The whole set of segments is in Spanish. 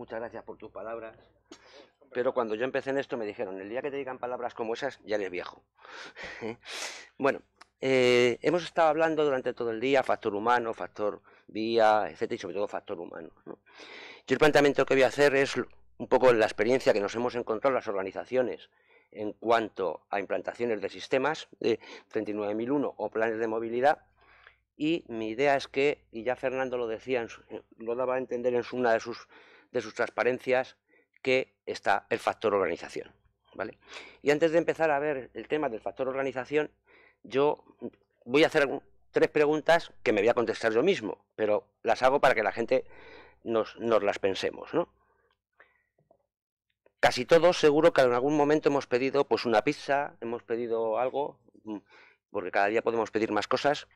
muchas gracias por tus palabras. Pero cuando yo empecé en esto me dijeron, el día que te digan palabras como esas, ya eres viejo. bueno, eh, hemos estado hablando durante todo el día, factor humano, factor vía, etcétera, y sobre todo factor humano. Yo el planteamiento que voy a hacer es un poco la experiencia que nos hemos encontrado las organizaciones en cuanto a implantaciones de sistemas de 39.001 o planes de movilidad. Y mi idea es que, y ya Fernando lo decía, lo daba a entender en una de sus de sus transparencias que está el factor organización. ¿vale? Y antes de empezar a ver el tema del factor organización, yo voy a hacer tres preguntas que me voy a contestar yo mismo, pero las hago para que la gente nos, las pensemos. ¿no? Casi todos seguro que en algún momento hemos pedido pues una pizza, hemos pedido algo, mm, porque cada día podemos pedir más cosas.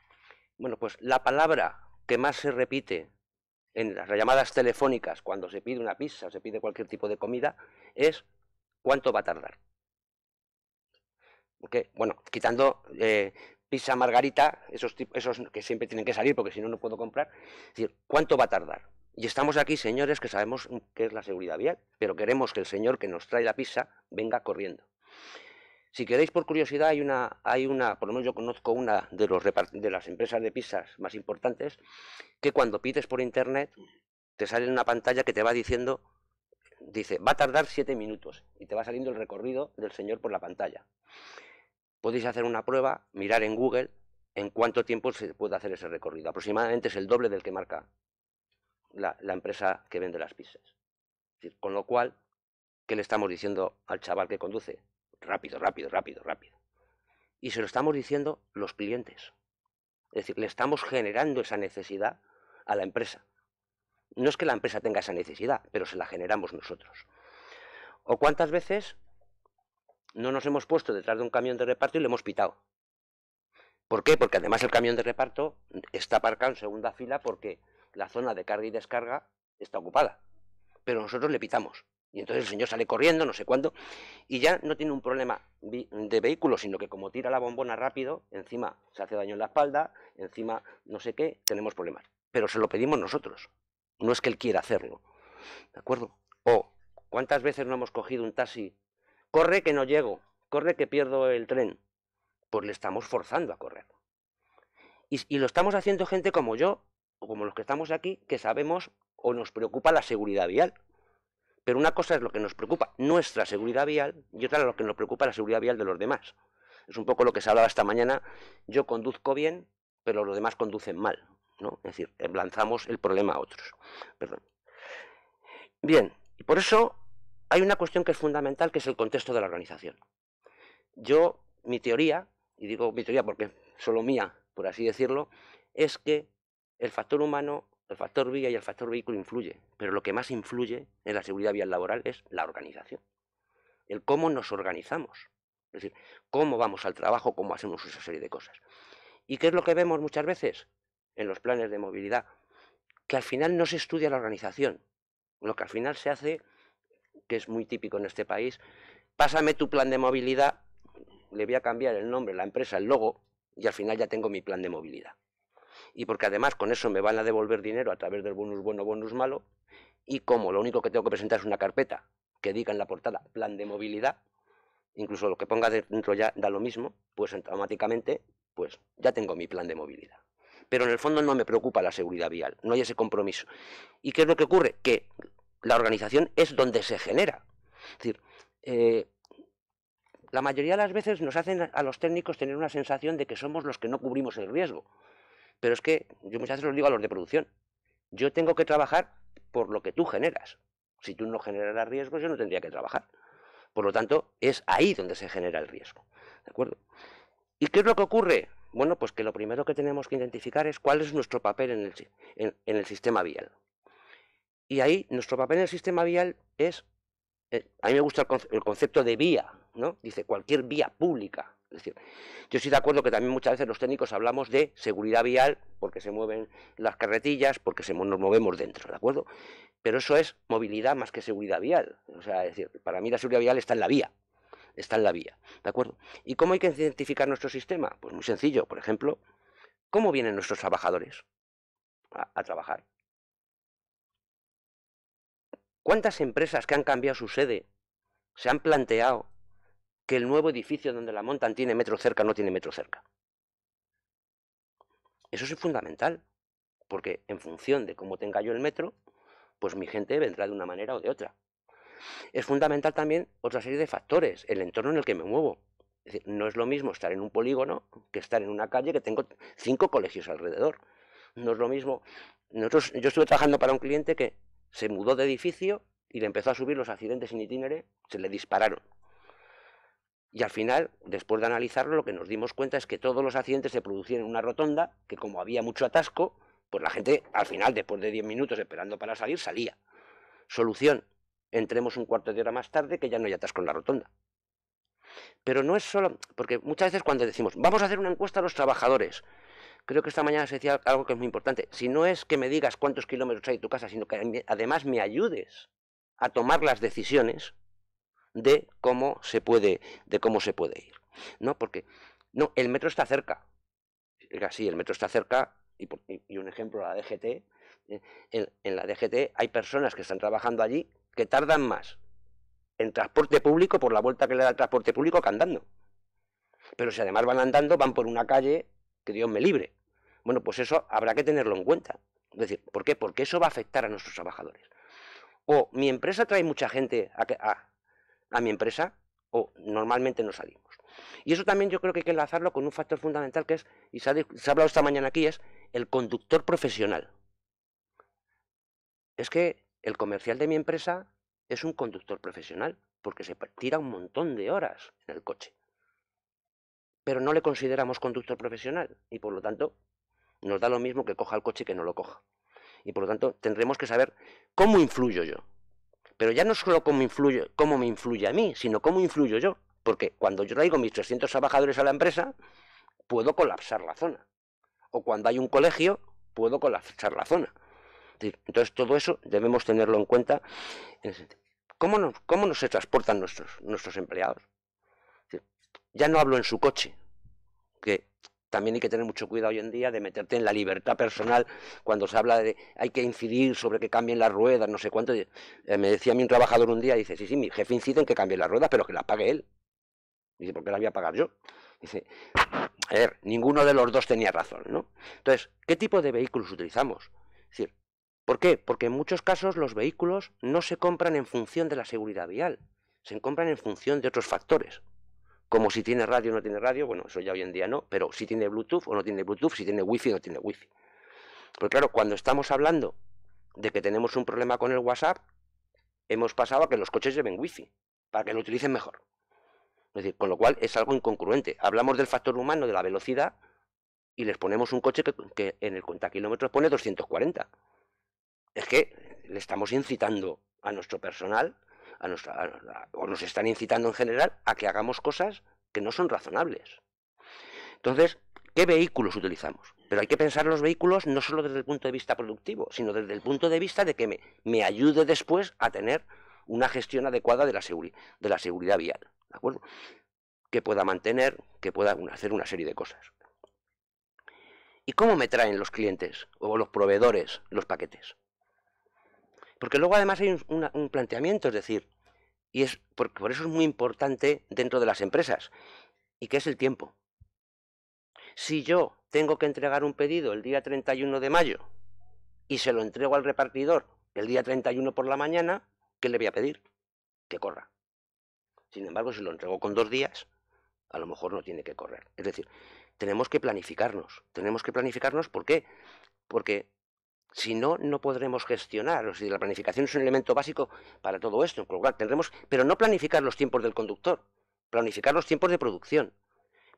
Bueno, pues la palabra que más se repite en las llamadas telefónicas cuando se pide una pizza se pide cualquier tipo de comida es cuánto va a tardar. ¿Okay? Bueno, quitando eh, pizza margarita, esos, esos que siempre tienen que salir porque si no, no puedo comprar. Es decir, ¿cuánto va a tardar? Y estamos aquí, señores, que sabemos qué es la seguridad vial, pero queremos que el señor que nos trae la pizza venga corriendo. Si queréis, por curiosidad, hay una, hay una, por lo menos yo conozco una de, las empresas de pizzas más importantes, que cuando pides por internet te sale una pantalla que te va diciendo, dice, va a tardar siete minutos, y te va saliendo el recorrido del señor por la pantalla. Podéis hacer una prueba, mirar en Google en cuánto tiempo se puede hacer ese recorrido. Aproximadamente es el doble del que marca la, la empresa que vende las pizzas. Con lo cual, ¿qué le estamos diciendo al chaval que conduce? rápido, rápido, rápido, rápido. Y se lo estamos diciendo los clientes. Es decir, le estamos generando esa necesidad a la empresa. No es que la empresa tenga esa necesidad, pero se la generamos nosotros. ¿O cuántas veces no nos hemos puesto detrás de un camión de reparto y le hemos pitado? ¿Por qué? Porque además el camión de reparto está aparcado en segunda fila porque la zona de carga y descarga está ocupada. Pero nosotros le pitamos. Y entonces el señor sale corriendo, no sé cuándo, y ya no tiene un problema de vehículo, sino que como tira la bombona rápido, encima se hace daño en la espalda, encima no sé qué, tenemos problemas. Pero se lo pedimos nosotros, no es que él quiera hacerlo. ¿De acuerdo? O, ¿cuántas veces no hemos cogido un taxi? Corre que no llego, corre que pierdo el tren. Pues le estamos forzando a correr. Y, y lo estamos haciendo gente como yo, o como los que estamos aquí, que sabemos o nos preocupa la seguridad vial. Pero una cosa es lo que nos preocupa nuestra seguridad vial y otra es lo que nos preocupa la seguridad vial de los demás. Es un poco lo que se hablaba esta mañana. Yo conduzco bien, pero los demás conducen mal. ¿no? Es decir, eh, lanzamos el problema a otros. Perdón. Bien, y por eso hay una cuestión que es fundamental, que es el contexto de la organización. Yo, mi teoría, y digo mi teoría porque solo mía, por así decirlo, es que el factor humano el factor vía y el factor vehículo influye, pero lo que más influye en la seguridad vial laboral es la organización. El cómo nos organizamos, es decir, cómo vamos al trabajo, cómo hacemos esa serie de cosas. ¿Y qué es lo que vemos muchas veces en los planes de movilidad? Que al final no se estudia la organización. Lo que al final se hace, que es muy típico en este país, pásame tu plan de movilidad, le voy a cambiar el nombre, la empresa, el logo, y al final ya tengo mi plan de movilidad y porque además con eso me van a devolver dinero a través del bonus bueno, bonus malo, y como lo único que tengo que presentar es una carpeta que diga en la portada plan de movilidad, incluso lo que ponga dentro ya da lo mismo, pues automáticamente pues ya tengo mi plan de movilidad. Pero en el fondo no me preocupa la seguridad vial, no hay ese compromiso. ¿Y qué es lo que ocurre? Que la organización es donde se genera. Es decir, eh, la mayoría de las veces nos hacen a los técnicos tener una sensación de que somos los que no cubrimos el riesgo. Pero es que yo muchas veces lo digo a los de producción. Yo tengo que trabajar por lo que tú generas. Si tú no generas riesgos, yo no tendría que trabajar. Por lo tanto, es ahí donde se genera el riesgo. ¿De acuerdo? ¿Y qué es lo que ocurre? Bueno, pues que lo primero que tenemos que identificar es cuál es nuestro papel en el, sistema vial. Y ahí nuestro papel en el sistema vial es, eh, a mí me gusta el, concepto de vía, ¿no? Dice cualquier vía pública yo estoy de acuerdo que también muchas veces los técnicos hablamos de seguridad vial porque se mueven las carretillas, porque nos movemos dentro, ¿de acuerdo? Pero eso es movilidad más que seguridad vial. O sea, decir, para mí la seguridad vial está en la vía, está en la vía, ¿de acuerdo? ¿Y cómo hay que identificar nuestro sistema? Pues muy sencillo, por ejemplo, ¿cómo vienen nuestros trabajadores a trabajar? ¿Cuántas empresas que han cambiado su sede se han planteado que el nuevo edificio donde la montan tiene metro cerca no tiene metro cerca. Eso es fundamental, porque en función de cómo tenga yo el metro, pues mi gente vendrá de una manera o de otra. Es fundamental también otra serie de factores, el entorno en el que me muevo. no es lo mismo estar en un polígono que estar en una calle que tengo cinco colegios alrededor. No es lo mismo. Nosotros, yo estuve trabajando para un cliente que se mudó de edificio y le empezó a subir los accidentes sin itinere, se le dispararon. Y al final, después de analizarlo, lo que nos dimos cuenta es que todos los accidentes se producían en una rotonda, que como había mucho atasco, pues la gente al final, después de 10 minutos esperando para salir, salía. Solución, entremos un cuarto de hora más tarde que ya no hay atasco en la rotonda. Pero no es solo, porque muchas veces cuando decimos, vamos a hacer una encuesta a los trabajadores, creo que esta mañana se decía algo que es muy importante, si no es que me digas cuántos kilómetros hay de tu casa, sino que además me ayudes a tomar las decisiones, de cómo se puede, de cómo se puede ir. ¿No? Porque no, el metro está cerca. Sí, el metro está cerca, y, un ejemplo, la DGT. Eh, en, la DGT hay personas que están trabajando allí que tardan más en transporte público por la vuelta que le da el transporte público que andando. Pero si además van andando, van por una calle que Dios me libre. Bueno, pues eso habrá que tenerlo en cuenta. Es decir, ¿por qué? Porque eso va a afectar a nuestros trabajadores. O mi empresa trae mucha gente a, que, a, a mi empresa o normalmente no salimos. Y eso también yo creo que hay que enlazarlo con un factor fundamental que es, y se ha, hablado esta mañana aquí, es el conductor profesional. Es que el comercial de mi empresa es un conductor profesional porque se tira un montón de horas en el coche. Pero no le consideramos conductor profesional y por lo tanto nos da lo mismo que coja el coche que no lo coja. Y por lo tanto tendremos que saber cómo influyo yo. Pero ya no solo cómo, cómo me influye a mí, sino cómo influyo yo. Porque cuando yo traigo mis 300 trabajadores a la empresa, puedo colapsar la zona. O cuando hay un colegio, puedo colapsar la zona. Entonces todo eso debemos tenerlo en cuenta. ¿Cómo nos, cómo nos se transportan nuestros, nuestros empleados? Ya no hablo en su coche, que también hay que tener mucho cuidado hoy en día de meterte en la libertad personal cuando se habla de hay que incidir sobre que cambien las ruedas, no sé cuánto. Eh, me decía a mí un trabajador un día, dice, sí, sí, mi jefe incide en que cambie las ruedas, pero que las pague él. Dice, ¿por qué las voy a pagar yo? Dice, a ver, ninguno de los dos tenía razón, ¿no? Entonces, ¿qué tipo de vehículos utilizamos? Es decir, ¿por qué? Porque en muchos casos los vehículos no se compran en función de la seguridad vial, se compran en función de otros factores como si tiene radio o no tiene radio, bueno, eso ya hoy en día no, pero si tiene Bluetooth o no tiene Bluetooth, si tiene Wi-Fi o no tiene Wi-Fi. Porque claro, cuando estamos hablando de que tenemos un problema con el WhatsApp, hemos pasado a que los coches lleven Wi-Fi, para que lo utilicen mejor. Es decir, con lo cual es algo incongruente. Hablamos del factor humano, de la velocidad, y les ponemos un coche que, en el kilómetros pone 240. Es que le estamos incitando a nuestro personal o nos están incitando en general a que hagamos cosas que no son razonables. Entonces, ¿qué vehículos utilizamos? Pero hay que pensar los vehículos no solo desde el punto de vista productivo, sino desde el punto de vista de que me, me ayude después a tener una gestión adecuada de la, de la seguridad vial, ¿de acuerdo? Que pueda mantener, que pueda hacer una serie de cosas. ¿Y cómo me traen los clientes o los proveedores los paquetes? Porque luego además hay un planteamiento, es decir, y es porque por eso es muy importante dentro de las empresas. ¿Y qué es el tiempo? Si yo tengo que entregar un pedido el día 31 de mayo y se lo entrego al repartidor el día 31 por la mañana, ¿qué le voy a pedir? Que corra. Sin embargo, si lo entrego con dos días, a lo mejor no tiene que correr. Es decir, tenemos que planificarnos. Tenemos que planificarnos, ¿por qué? Porque si no, no podremos gestionar. O sea, la planificación es un elemento básico para todo esto. Con lo tendremos, pero no planificar los tiempos del conductor, planificar los tiempos de producción.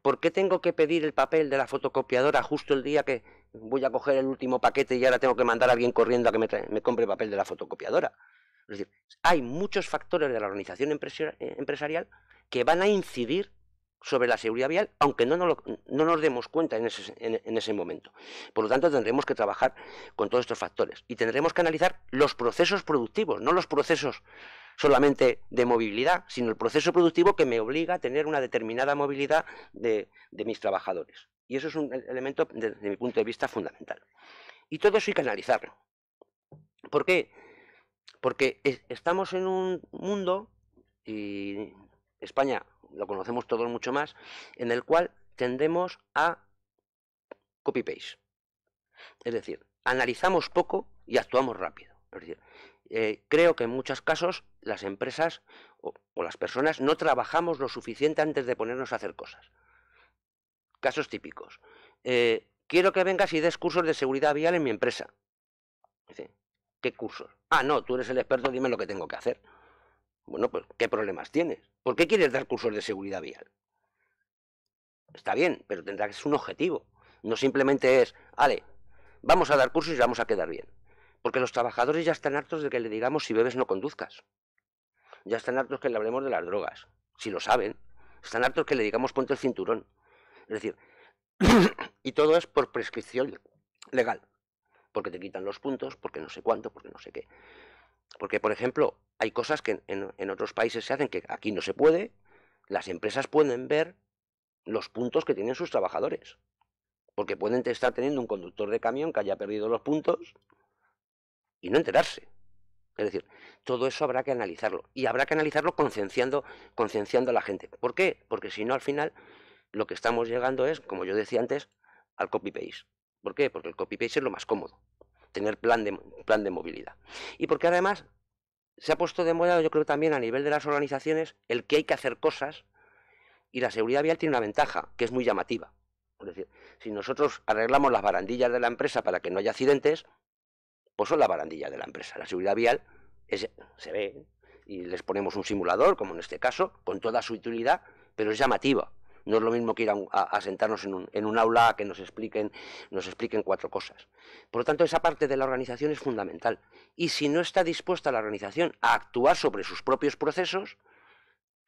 ¿Por qué tengo que pedir el papel de la fotocopiadora justo el día que voy a coger el último paquete y ahora tengo que mandar a alguien corriendo a que me, me compre el papel de la fotocopiadora? Es decir, hay muchos factores de la organización eh, empresarial que van a incidir sobre la seguridad vial, aunque no, nos demos cuenta en ese, momento. Por lo tanto, tendremos que trabajar con todos estos factores y tendremos que analizar los procesos productivos, no los procesos solamente de movilidad, sino el proceso productivo que me obliga a tener una determinada movilidad de, mis trabajadores. Y eso es un elemento, desde mi punto de vista, fundamental. Y todo eso hay que analizarlo. ¿Por qué? Porque estamos en un mundo, y España lo conocemos todos mucho más, en el cual tendemos a copy-paste. Es decir, analizamos poco y actuamos rápido. Es decir, eh, creo que en muchos casos las empresas o, las personas no trabajamos lo suficiente antes de ponernos a hacer cosas. Casos típicos. Eh, quiero que vengas y des cursos de seguridad vial en mi empresa. ¿Qué cursos? Ah, no, tú eres el experto, dime lo que tengo que hacer. Bueno, pues ¿qué problemas tienes? ¿Por qué quieres dar cursos de seguridad vial? Está bien, pero tendrás un objetivo. No simplemente es, vale, vamos a dar cursos y vamos a quedar bien. Porque los trabajadores ya están hartos de que le digamos si bebes no conduzcas. Ya están hartos que le hablemos de las drogas, si lo saben. Están hartos que le digamos ponte el cinturón. Es decir, y todo es por prescripción legal. Porque te quitan los puntos, porque no sé cuánto, porque no sé qué. Porque, por ejemplo, hay cosas que en, otros países se hacen que aquí no se puede. Las empresas pueden ver los puntos que tienen sus trabajadores. Porque pueden estar teniendo un conductor de camión que haya perdido los puntos y no enterarse. Es decir, todo eso habrá que analizarlo. Y habrá que analizarlo concienciando, concienciando a la gente. ¿Por qué? Porque si no, al final, lo que estamos llegando es, como yo decía antes, al copy-paste. ¿Por qué? Porque el copy-paste es lo más cómodo tener plan de, plan de movilidad. Y porque además se ha puesto de moda, yo creo también a nivel de las organizaciones, el que hay que hacer cosas y la seguridad vial tiene una ventaja que es muy llamativa. Es decir, si nosotros arreglamos las barandillas de la empresa para que no haya accidentes, pues son las barandillas de la empresa. La seguridad vial se ve y les ponemos un simulador, como en este caso, con toda su utilidad, pero es llamativa. No es lo mismo que ir a, sentarnos en un, aula a que nos expliquen, nos expliquen cuatro cosas. Por lo tanto, esa parte de la organización es fundamental. Y si no está dispuesta la organización a actuar sobre sus propios procesos,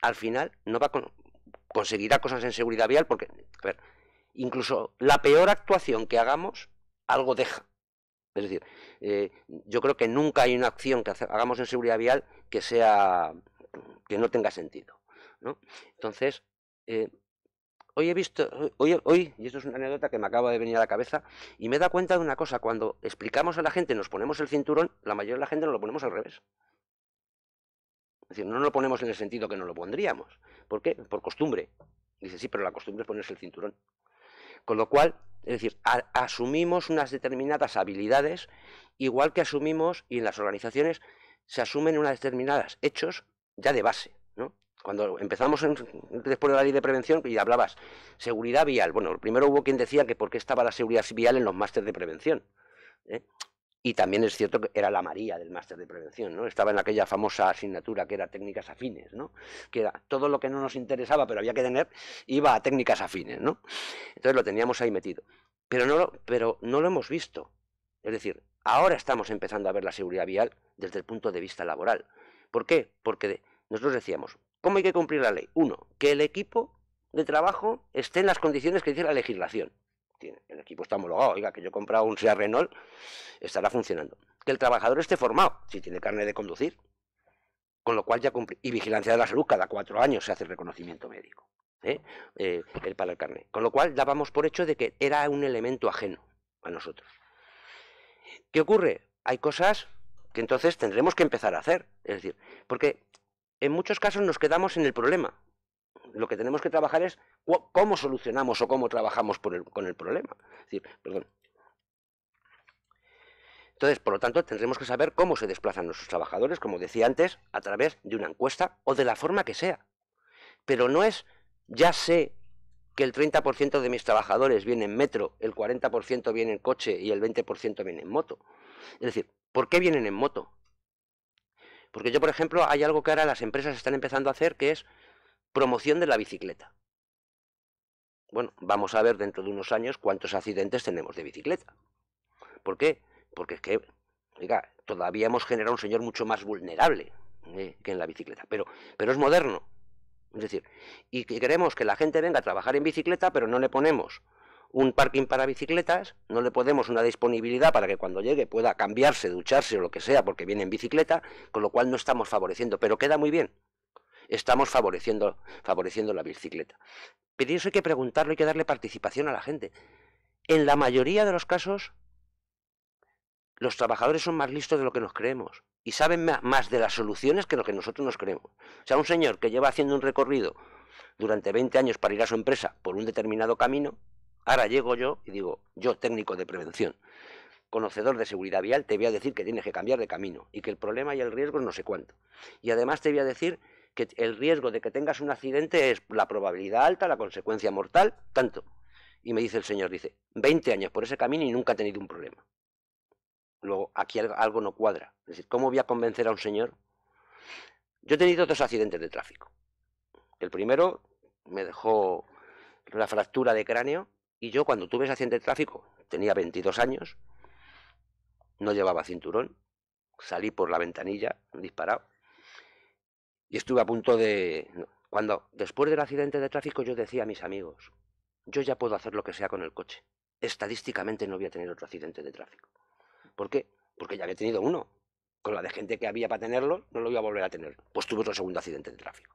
al final no va conseguirá cosas en seguridad vial porque, a ver, incluso la peor actuación que hagamos, algo deja. Es decir, eh, yo creo que nunca hay una acción que hagamos en seguridad vial que sea que no tenga sentido. ¿no? Entonces, eh, hoy he visto, hoy, y esto es una anécdota que me acaba de venir a la cabeza, y me da cuenta de una cosa, cuando explicamos a la gente, nos ponemos el cinturón, la mayoría de la gente nos lo ponemos al revés. Es decir, no lo ponemos en el sentido que no lo pondríamos. ¿Por qué? Por costumbre. Dice, sí, pero la costumbre es ponerse el cinturón. Con lo cual, es decir, asumimos unas determinadas habilidades, igual que asumimos, y en las organizaciones se asumen unas determinadas hechos ya de base cuando empezamos después de la ley de prevención y hablabas seguridad vial, bueno, primero hubo quien decía que por qué estaba la seguridad vial en los másteres de prevención. ¿eh? Y también es cierto que era la María del máster de prevención, ¿no? Estaba en aquella famosa asignatura que era técnicas afines, ¿no? Que era todo lo que no nos interesaba, pero había que tener, iba a técnicas afines, ¿no? Entonces lo teníamos ahí metido. Pero no pero no lo hemos visto. Es decir, ahora estamos empezando a ver la seguridad vial desde el punto de vista laboral. ¿Por qué? Porque nosotros decíamos, ¿Cómo hay que cumplir la ley? Uno, que el equipo de trabajo esté en las condiciones que dice la legislación. El equipo está homologado, oiga, que yo he comprado un SEA Renault, estará funcionando. Que el trabajador esté formado, si tiene carne de conducir, con lo cual ya cumple. Y vigilancia de la salud, cada cuatro años se hace el reconocimiento médico ¿eh? Eh, el para el carnet. Con lo cual dábamos por hecho de que era un elemento ajeno a nosotros. ¿Qué ocurre? Hay cosas que entonces tendremos que empezar a hacer. Es decir, porque en muchos casos nos quedamos en el problema. Lo que tenemos que trabajar es cómo solucionamos o cómo trabajamos con el problema. perdón. Entonces, por lo tanto, tendremos que saber cómo se desplazan nuestros trabajadores, como decía antes, a través de una encuesta o de la forma que sea. Pero no es, ya sé que el 30% de mis trabajadores viene en metro, el 40% viene en coche y el 20% viene en moto. Es decir, ¿por qué vienen en moto? Porque yo, por ejemplo, hay algo que ahora las empresas están empezando a hacer que es promoción de la bicicleta. Bueno, vamos a ver dentro de unos años cuántos accidentes tenemos de bicicleta. ¿Por qué? Porque es que, oiga, todavía hemos generado un señor mucho más vulnerable eh, que en la bicicleta, pero, pero es moderno. Es decir, y queremos que la gente venga a trabajar en bicicleta, pero no le ponemos un parking para bicicletas, no le podemos una disponibilidad para que cuando llegue pueda cambiarse, ducharse o lo que sea porque viene en bicicleta, con lo cual no estamos favoreciendo, pero queda muy bien. Estamos favoreciendo, favoreciendo la bicicleta. Pero eso hay que preguntarlo, hay que darle participación a la gente. En la mayoría de los casos, los trabajadores son más listos de lo que nos creemos y saben más de las soluciones que lo que nosotros nos creemos. O sea, un señor que lleva haciendo un recorrido durante 20 años para ir a su empresa por un determinado camino, Ahora llego yo y digo, yo técnico de prevención, conocedor de seguridad vial, te voy a decir que tienes que cambiar de camino y que el problema y el riesgo es no sé cuánto. Y además te voy a decir que el riesgo de que tengas un accidente es la probabilidad alta, la consecuencia mortal, tanto. Y me dice el señor, dice, 20 años por ese camino y nunca he tenido un problema. Luego, aquí algo no cuadra. Es decir, ¿cómo voy a convencer a un señor? Yo he tenido dos accidentes de tráfico. El primero me dejó la fractura de cráneo y yo cuando tuve ese accidente de tráfico, tenía 22 años, no llevaba cinturón, salí por la ventanilla, disparado, y estuve a punto de... Cuando, después del accidente de tráfico, yo decía a mis amigos, yo ya puedo hacer lo que sea con el coche. Estadísticamente no voy a tener otro accidente de tráfico. ¿Por qué? Porque ya había tenido uno. Con la de gente que había para tenerlo, no lo voy a volver a tener. Pues tuve otro segundo accidente de tráfico.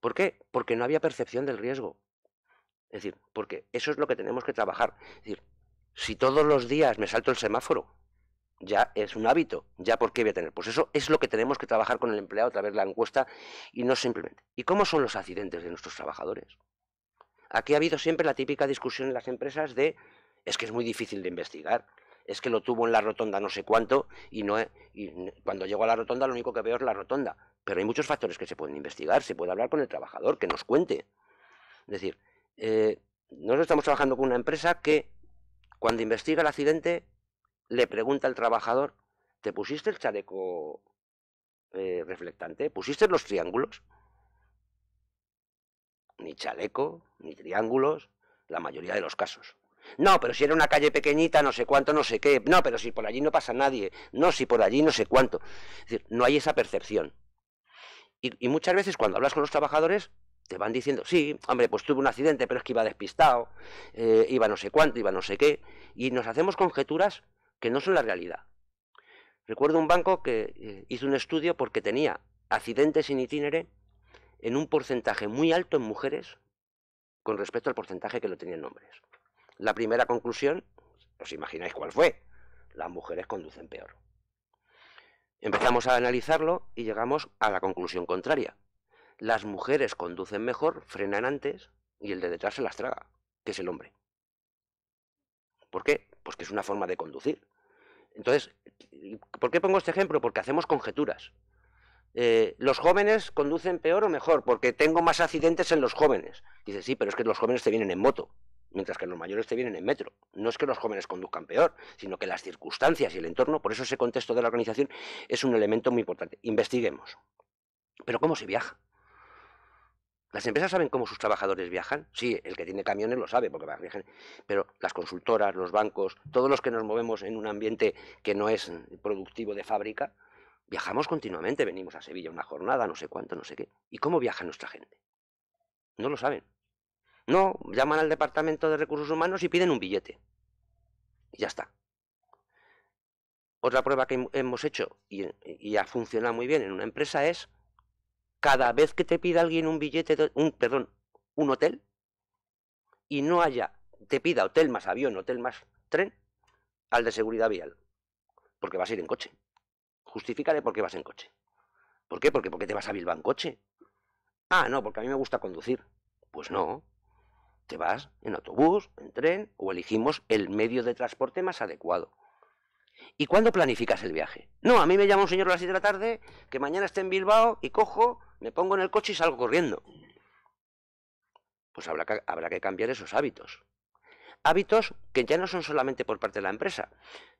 ¿Por qué? Porque no había percepción del riesgo. Es decir, porque eso es lo que tenemos que trabajar. Es decir, si todos los días me salto el semáforo, ya es un hábito, ya por qué voy a tener. Pues eso es lo que tenemos que trabajar con el empleado a través de la encuesta y no simplemente. ¿Y cómo son los accidentes de nuestros trabajadores? Aquí ha habido siempre la típica discusión en las empresas de es que es muy difícil de investigar, es que lo tuvo en la rotonda no sé cuánto y no y cuando llego a la rotonda lo único que veo es la rotonda. Pero hay muchos factores que se pueden investigar, se puede hablar con el trabajador, que nos cuente. Es decir, eh, nosotros estamos trabajando con una empresa que cuando investiga el accidente le pregunta al trabajador, ¿te pusiste el chaleco eh, reflectante? ¿Pusiste los triángulos? Ni chaleco, ni triángulos, la mayoría de los casos. No, pero si era una calle pequeñita, no sé cuánto, no sé qué. No, pero si por allí no pasa nadie. No, si por allí no sé cuánto. Es decir, no hay esa percepción. y muchas veces cuando hablas con los trabajadores, te van diciendo, sí, hombre, pues tuve un accidente, pero es que iba despistado, eh, iba no sé cuánto, iba no sé qué, y nos hacemos conjeturas que no son la realidad. Recuerdo un banco que eh, hizo un estudio porque tenía accidentes sin itinere en un porcentaje muy alto en mujeres con respecto al porcentaje que lo tenían hombres. La primera conclusión, os imagináis cuál fue, las mujeres conducen peor. Empezamos a analizarlo y llegamos a la conclusión contraria las mujeres conducen mejor, frenan antes y el de detrás se las traga, que es el hombre. ¿Por qué? Pues que es una forma de conducir. Entonces, ¿por qué pongo este ejemplo? Porque hacemos conjeturas. Eh, los jóvenes conducen peor o mejor, porque tengo más accidentes en los jóvenes. Dice, sí, pero es que los jóvenes te vienen en moto, mientras que los mayores te vienen en metro. No es que los jóvenes conduzcan peor, sino que las circunstancias y el entorno, por eso ese contexto de la organización es un elemento muy importante. Investiguemos. Pero ¿cómo se viaja? ¿Las empresas saben cómo sus trabajadores viajan? Sí, el que tiene camiones lo sabe, porque viajan. Pero las consultoras, los bancos, todos los que nos movemos en un ambiente que no es productivo de fábrica, viajamos continuamente. Venimos a Sevilla una jornada, no sé cuánto, no sé qué. ¿Y cómo viaja nuestra gente? No lo saben. No, llaman al Departamento de Recursos Humanos y piden un billete. Y ya está. Otra prueba que hemos hecho y, y ha funcionado muy bien en una empresa es cada vez que te pida alguien un billete, un, perdón, un hotel, y no haya, te pida hotel más avión, hotel más tren, al de seguridad vial, porque vas a ir en coche. Justifícale por qué vas en coche. ¿Por qué? Porque, porque te vas a Bilbao en coche. Ah, no, porque a mí me gusta conducir. Pues no. Te vas en autobús, en tren o elegimos el medio de transporte más adecuado. ¿Y cuándo planificas el viaje? No, a mí me llama un señor a las de la tarde, que mañana esté en Bilbao y cojo, me pongo en el coche y salgo corriendo. Pues habrá que, habrá que cambiar esos hábitos. Hábitos que ya no son solamente por parte de la empresa.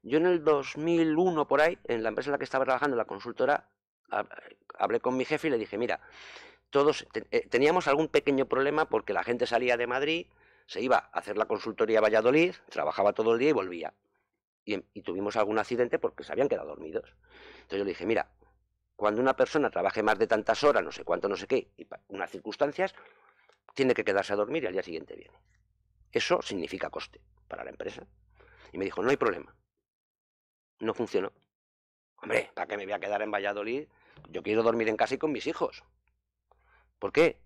Yo en el 2001 por ahí, en la empresa en la que estaba trabajando, la consultora, hablé con mi jefe y le dije, mira, todos eh, teníamos algún pequeño problema porque la gente salía de Madrid, se iba a hacer la consultoría a Valladolid, trabajaba todo el día y volvía y, tuvimos algún accidente porque se habían quedado dormidos. Entonces yo le dije, mira, cuando una persona trabaje más de tantas horas, no sé cuánto, no sé qué, y unas circunstancias, tiene que quedarse a dormir y al día siguiente viene. Eso significa coste para la empresa. Y me dijo, no hay problema. No funcionó. Hombre, ¿para qué me voy a quedar en Valladolid? Yo quiero dormir en casa y con mis hijos. ¿Por qué?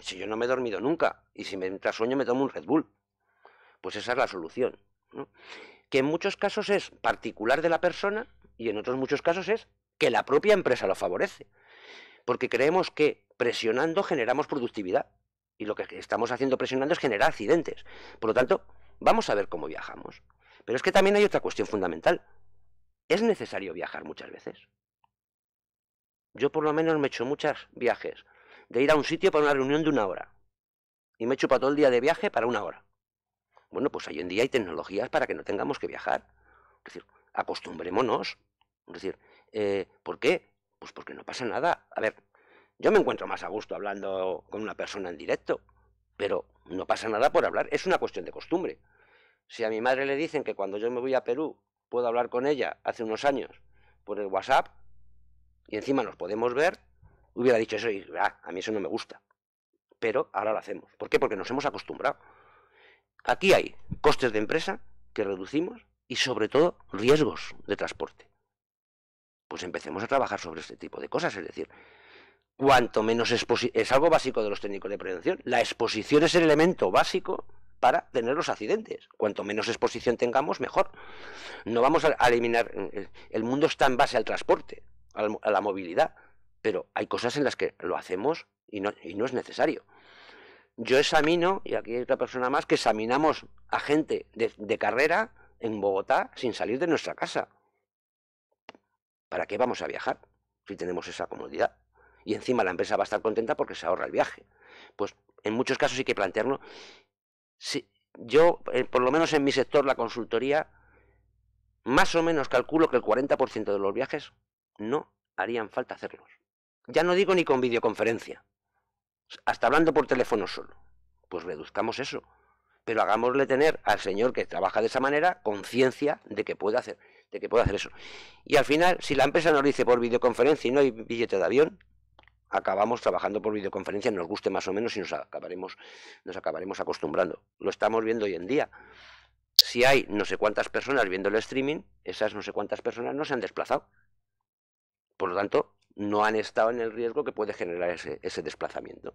Si yo no me he dormido nunca y si me entra sueño me tomo un Red Bull. Pues esa es la solución. ¿no? que en muchos casos es particular de la persona y en otros muchos casos es que la propia empresa lo favorece. Porque creemos que presionando generamos productividad y lo que estamos haciendo presionando es generar accidentes. Por lo tanto, vamos a ver cómo viajamos. Pero es que también hay otra cuestión fundamental. Es necesario viajar muchas veces. Yo por lo menos me he hecho muchos viajes de ir a un sitio para una reunión de una hora. Y me he hecho para todo el día de viaje para una hora. Bueno, pues hoy en día hay tecnologías para que no tengamos que viajar. Es decir, acostumbrémonos. Es decir, eh, ¿por qué? Pues porque no pasa nada. A ver, yo me encuentro más a gusto hablando con una persona en directo, pero no pasa nada por hablar. Es una cuestión de costumbre. Si a mi madre le dicen que cuando yo me voy a Perú puedo hablar con ella hace unos años por el WhatsApp y encima nos podemos ver, hubiera dicho eso y ah, a mí eso no me gusta. Pero ahora lo hacemos. ¿Por qué? Porque nos hemos acostumbrado. Aquí hay costes de empresa que reducimos y sobre todo riesgos de transporte. Pues empecemos a trabajar sobre este tipo de cosas, es decir, cuanto menos es algo básico de los técnicos de prevención, la exposición es el elemento básico para tener los accidentes. Cuanto menos exposición tengamos, mejor. No vamos a eliminar el mundo está en base al transporte, a la movilidad, pero hay cosas en las que lo hacemos y no, y no es necesario yo examino, y aquí hay otra persona más, que examinamos a gente de, carrera en Bogotá sin salir de nuestra casa. ¿Para qué vamos a viajar si tenemos esa comodidad? Y encima la empresa va a estar contenta porque se ahorra el viaje. Pues en muchos casos hay que plantearlo. yo, eh, por lo menos en mi sector, la consultoría, más o menos calculo que el 40% de los viajes no harían falta hacerlos. Ya no digo ni con videoconferencia, hasta hablando por teléfono solo. Pues reduzcamos eso. Pero hagámosle tener al señor que trabaja de esa manera conciencia de que puede hacer, de que puede hacer eso. Y al final, si la empresa nos dice por videoconferencia y no hay billete de avión, acabamos trabajando por videoconferencia, nos guste más o menos y nos acabaremos, nos acabaremos acostumbrando. Lo estamos viendo hoy en día. Si hay no sé cuántas personas viendo el streaming, esas no sé cuántas personas no se han desplazado. Por lo tanto, no han estado en el riesgo que puede generar ese, ese desplazamiento.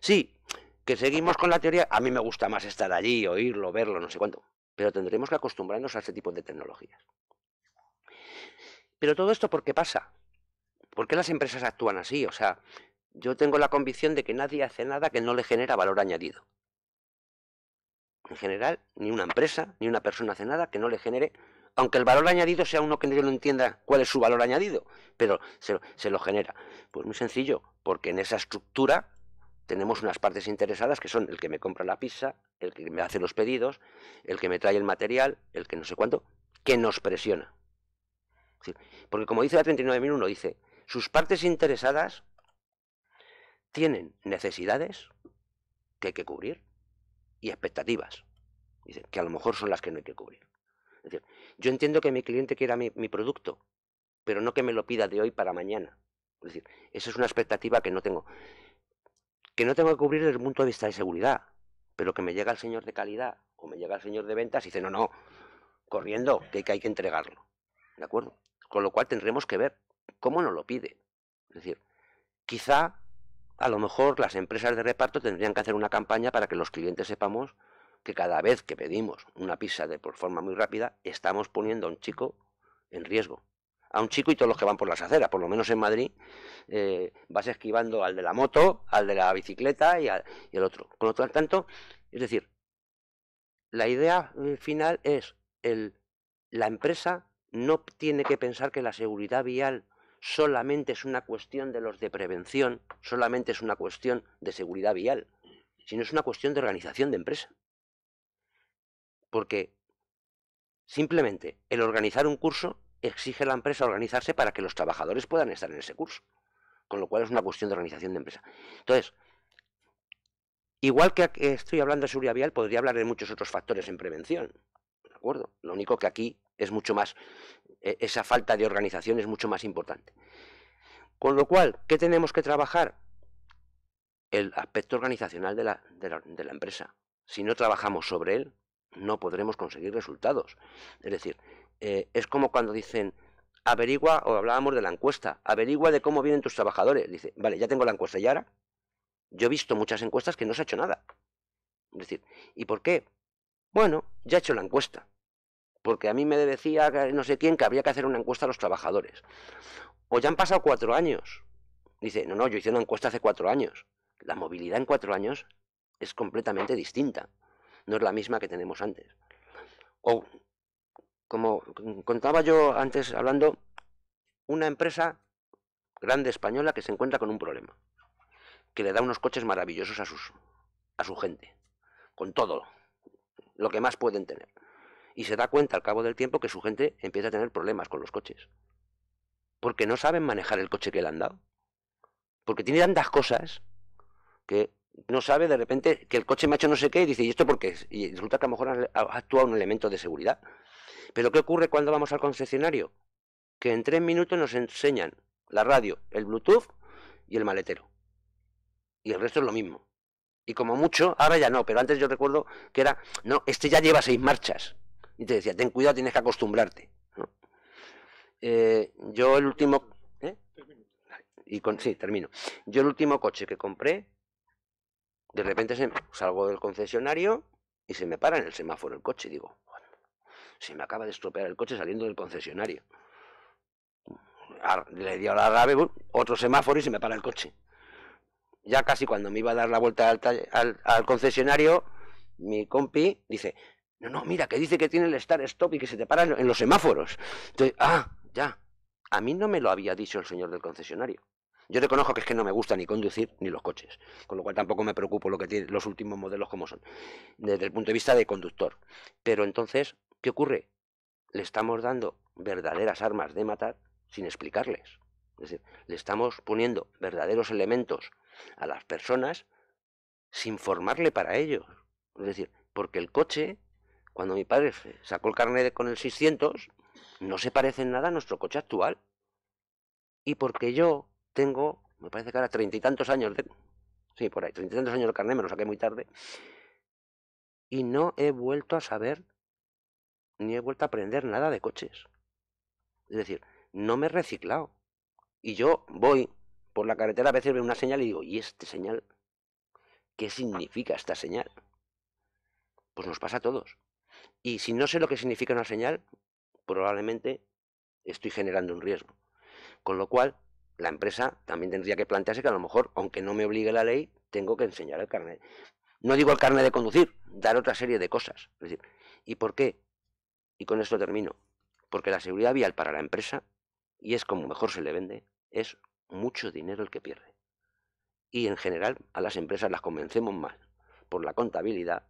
Sí, que seguimos con la teoría, a mí me gusta más estar allí, oírlo, verlo, no sé cuánto, pero tendremos que acostumbrarnos a ese tipo de tecnologías. Pero todo esto, ¿por qué pasa? ¿Por qué las empresas actúan así? O sea, yo tengo la convicción de que nadie hace nada que no le genera valor añadido. En general, ni una empresa, ni una persona hace nada que no le genere aunque el valor añadido sea uno que no entienda cuál es su valor añadido, pero se, lo genera. Pues muy sencillo, porque en esa estructura tenemos unas partes interesadas que son el que me compra la pizza, el que me hace los pedidos, el que me trae el material, el que no sé cuánto, que nos presiona. porque como dice la 39.001, dice, sus partes interesadas tienen necesidades que hay que cubrir y expectativas, que a lo mejor son las que no hay que cubrir yo entiendo que mi cliente quiera mi, producto, pero no que me lo pida de hoy para mañana. Es decir, esa es una expectativa que no tengo. Que no tengo que cubrir desde el punto de vista de seguridad, pero que me llega el señor de calidad o me llega el señor de ventas y dice, no, no, corriendo, que, que hay que entregarlo. ¿De acuerdo? Con lo cual tendremos que ver cómo nos lo pide. Es decir, quizá a lo mejor las empresas de reparto tendrían que hacer una campaña para que los clientes sepamos que cada vez que pedimos una pizza de por forma muy rápida, estamos poniendo a un chico en riesgo. A un chico y todos los que van por las aceras, por lo menos en Madrid, eh, vas esquivando al de la moto, al de la bicicleta y, al otro. Con lo tanto, es decir, la idea eh, final es el, la empresa no tiene que pensar que la seguridad vial solamente es una cuestión de los de prevención, solamente es una cuestión de seguridad vial, sino es una cuestión de organización de empresa porque simplemente el organizar un curso exige a la empresa organizarse para que los trabajadores puedan estar en ese curso, con lo cual es una cuestión de organización de empresa. Entonces, igual que estoy hablando de seguridad vial, podría hablar de muchos otros factores en prevención, ¿de acuerdo? Lo único que aquí es mucho más, e, esa falta de organización es mucho más importante. Con lo cual, ¿qué tenemos que trabajar? El aspecto organizacional de la empresa. Si no trabajamos sobre él, no podremos conseguir resultados. Es decir, eh, es como cuando dicen, averigua, o hablábamos de la encuesta, averigua de cómo vienen tus trabajadores. Dice, vale, ya tengo la encuesta y ahora yo he visto muchas encuestas que no se ha hecho nada. Es decir, ¿y por qué? Bueno, ya he hecho la encuesta. Porque a mí me decía no sé quién que habría que hacer una encuesta a los trabajadores. O ya han pasado cuatro años. Dice, no, no, yo hice una encuesta hace cuatro años. La movilidad en cuatro años es completamente distinta no es la misma que tenemos antes. Oh. O, como contaba yo antes hablando, una empresa grande española que se encuentra con un problema, que le da unos coches maravillosos a, sus, a su gente, con todo lo que más pueden tener. Y se da cuenta al cabo del tiempo que su gente empieza a tener problemas con los coches, porque no saben manejar el coche que le han dado, porque tiene tantas cosas que no sabe de repente que el coche me ha hecho no sé qué y dice, ¿y esto por qué? Y resulta que a lo mejor ha actuado un elemento de seguridad. Pero ¿qué ocurre cuando vamos al concesionario? Que en tres minutos nos enseñan la radio, el Bluetooth y el maletero. Y el resto es lo mismo. Y como mucho, ahora ya no, pero antes yo recuerdo que era, no, este ya lleva seis marchas. Y te decía, ten cuidado, tienes que acostumbrarte. Eh, yo el último... ¿eh? Y con, sí, termino. Yo el último coche que compré de repente salgo del concesionario y se me para en el semáforo el coche. Digo, se me acaba de estropear el coche saliendo del concesionario. Le dio la rabe, otro semáforo y se me para el coche. Ya casi cuando me iba a dar la vuelta al, concesionario, mi compi dice, no, no, mira, que dice que tiene el start stop y que se te para en los semáforos. Entonces, ah, ya. A mí no me lo había dicho el señor del concesionario. Yo reconozco que es que no me gusta ni conducir ni los coches, con lo cual tampoco me preocupo lo que tienen los últimos modelos como son, desde el punto de vista de conductor. Pero entonces, ¿qué ocurre? Le estamos dando verdaderas armas de matar sin explicarles. Es decir, le estamos poniendo verdaderos elementos a las personas sin formarle para ellos. Es decir, porque el coche, cuando mi padre sacó el carnet con el 600, no se parece en nada a nuestro coche actual. Y porque yo, tengo, me parece que ahora treinta y tantos años de... Sí, por ahí, treinta y tantos años de carné, me lo saqué muy tarde. Y no he vuelto a saber, ni he vuelto a aprender nada de coches. Es decir, no me he reciclado. Y yo voy por la carretera, a veces veo una señal y digo, ¿y este señal? ¿Qué significa esta señal? Pues nos pasa a todos. Y si no sé lo que significa una señal, probablemente estoy generando un riesgo. Con lo cual, la empresa también tendría que plantearse que a lo mejor, aunque no me obligue la ley, tengo que enseñar el carnet. No digo el carnet de conducir, dar otra serie de cosas. Es decir, ¿y por qué? Y con esto termino. Porque la seguridad vial para la empresa, y es como mejor se le vende, es mucho dinero el que pierde. Y en general a las empresas las convencemos más por la contabilidad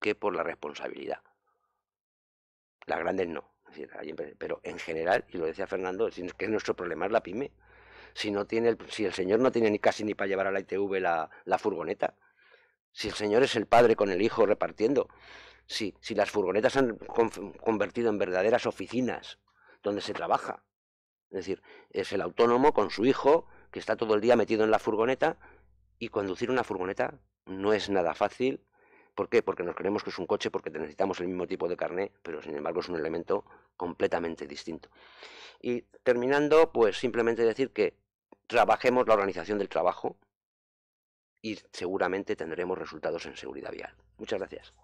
que por la responsabilidad. Las grandes no. pero en general, y lo decía Fernando, es que nuestro problema es la pyme si, el, si el señor no tiene ni casi ni para llevar a la ITV la, furgoneta? Si el señor es el padre con el hijo repartiendo, si, si las furgonetas se han convertido en verdaderas oficinas donde se trabaja. Es decir, es el autónomo con su hijo que está todo el día metido en la furgoneta y conducir una furgoneta no es nada fácil, ¿Por qué? Porque nos creemos que es un coche porque necesitamos el mismo tipo de carné, pero sin embargo es un elemento completamente distinto. Y terminando, pues simplemente decir que trabajemos la organización del trabajo y seguramente tendremos resultados en seguridad vial. Muchas gracias.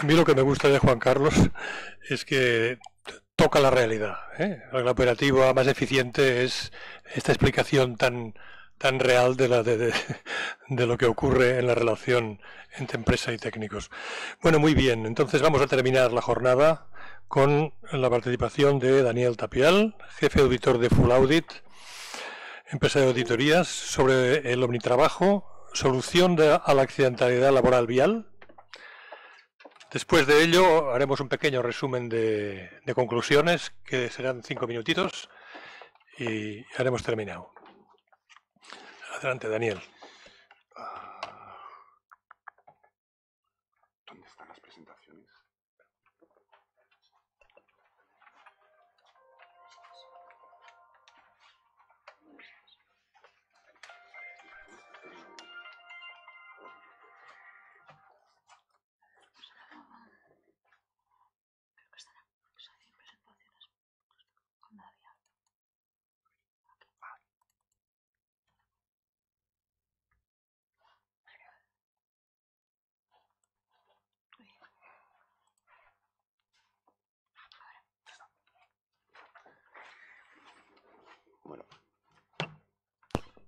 A mí lo que me gusta de Juan Carlos es que toca la realidad. ¿eh? La operativa más eficiente es esta explicación tan tan real de, la, de, lo que ocurre en la relación entre empresa y técnicos. Bueno, muy bien, entonces vamos a terminar la jornada con la participación de Daniel Tapial, jefe auditor de Full Audit, empresa de auditorías, sobre el omnitrabajo, solución a la accidentalidad laboral vial. Después de ello haremos un pequeño resumen de conclusiones, que serán cinco minutitos, y haremos terminado. Adelante, Daniel.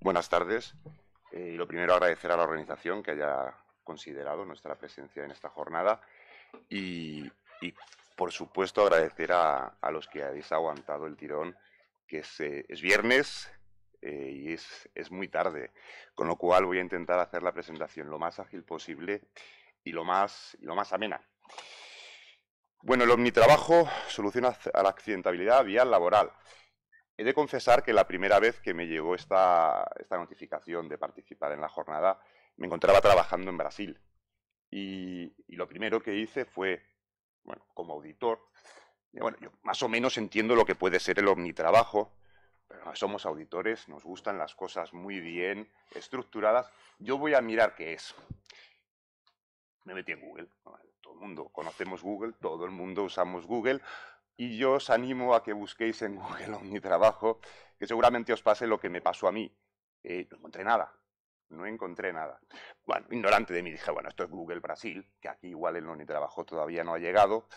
Buenas tardes. Eh, lo primero, agradecer a la organización que haya considerado nuestra presencia en esta jornada y, por supuesto, agradecer a, los que habéis aguantado el tirón, que es, eh, viernes eh, y es, muy tarde, con lo cual voy a intentar hacer la presentación lo más ágil posible y lo más, y lo más amena. Bueno, el Omnitrabajo soluciona a la accidentabilidad vial laboral. He de confesar que la primera vez que me llegó esta, notificación de participar en la jornada, me encontraba trabajando en Brasil. Y, lo primero que hice fue, bueno, como auditor, bueno, yo más o menos entiendo lo que puede ser el omnitrabajo, pero somos auditores, nos gustan las cosas muy bien estructuradas. Yo voy a mirar qué es. Me metí en Google. Todo el mundo conocemos Google, todo el mundo usamos Google. Y yo os animo a que busquéis en Google mi trabajo, que seguramente os pase lo que me pasó a mí. Eh, no encontré nada. No encontré nada. Bueno, ignorante de mí, dije, bueno, esto es Google Brasil, que aquí igual el trabajo todavía no ha llegado.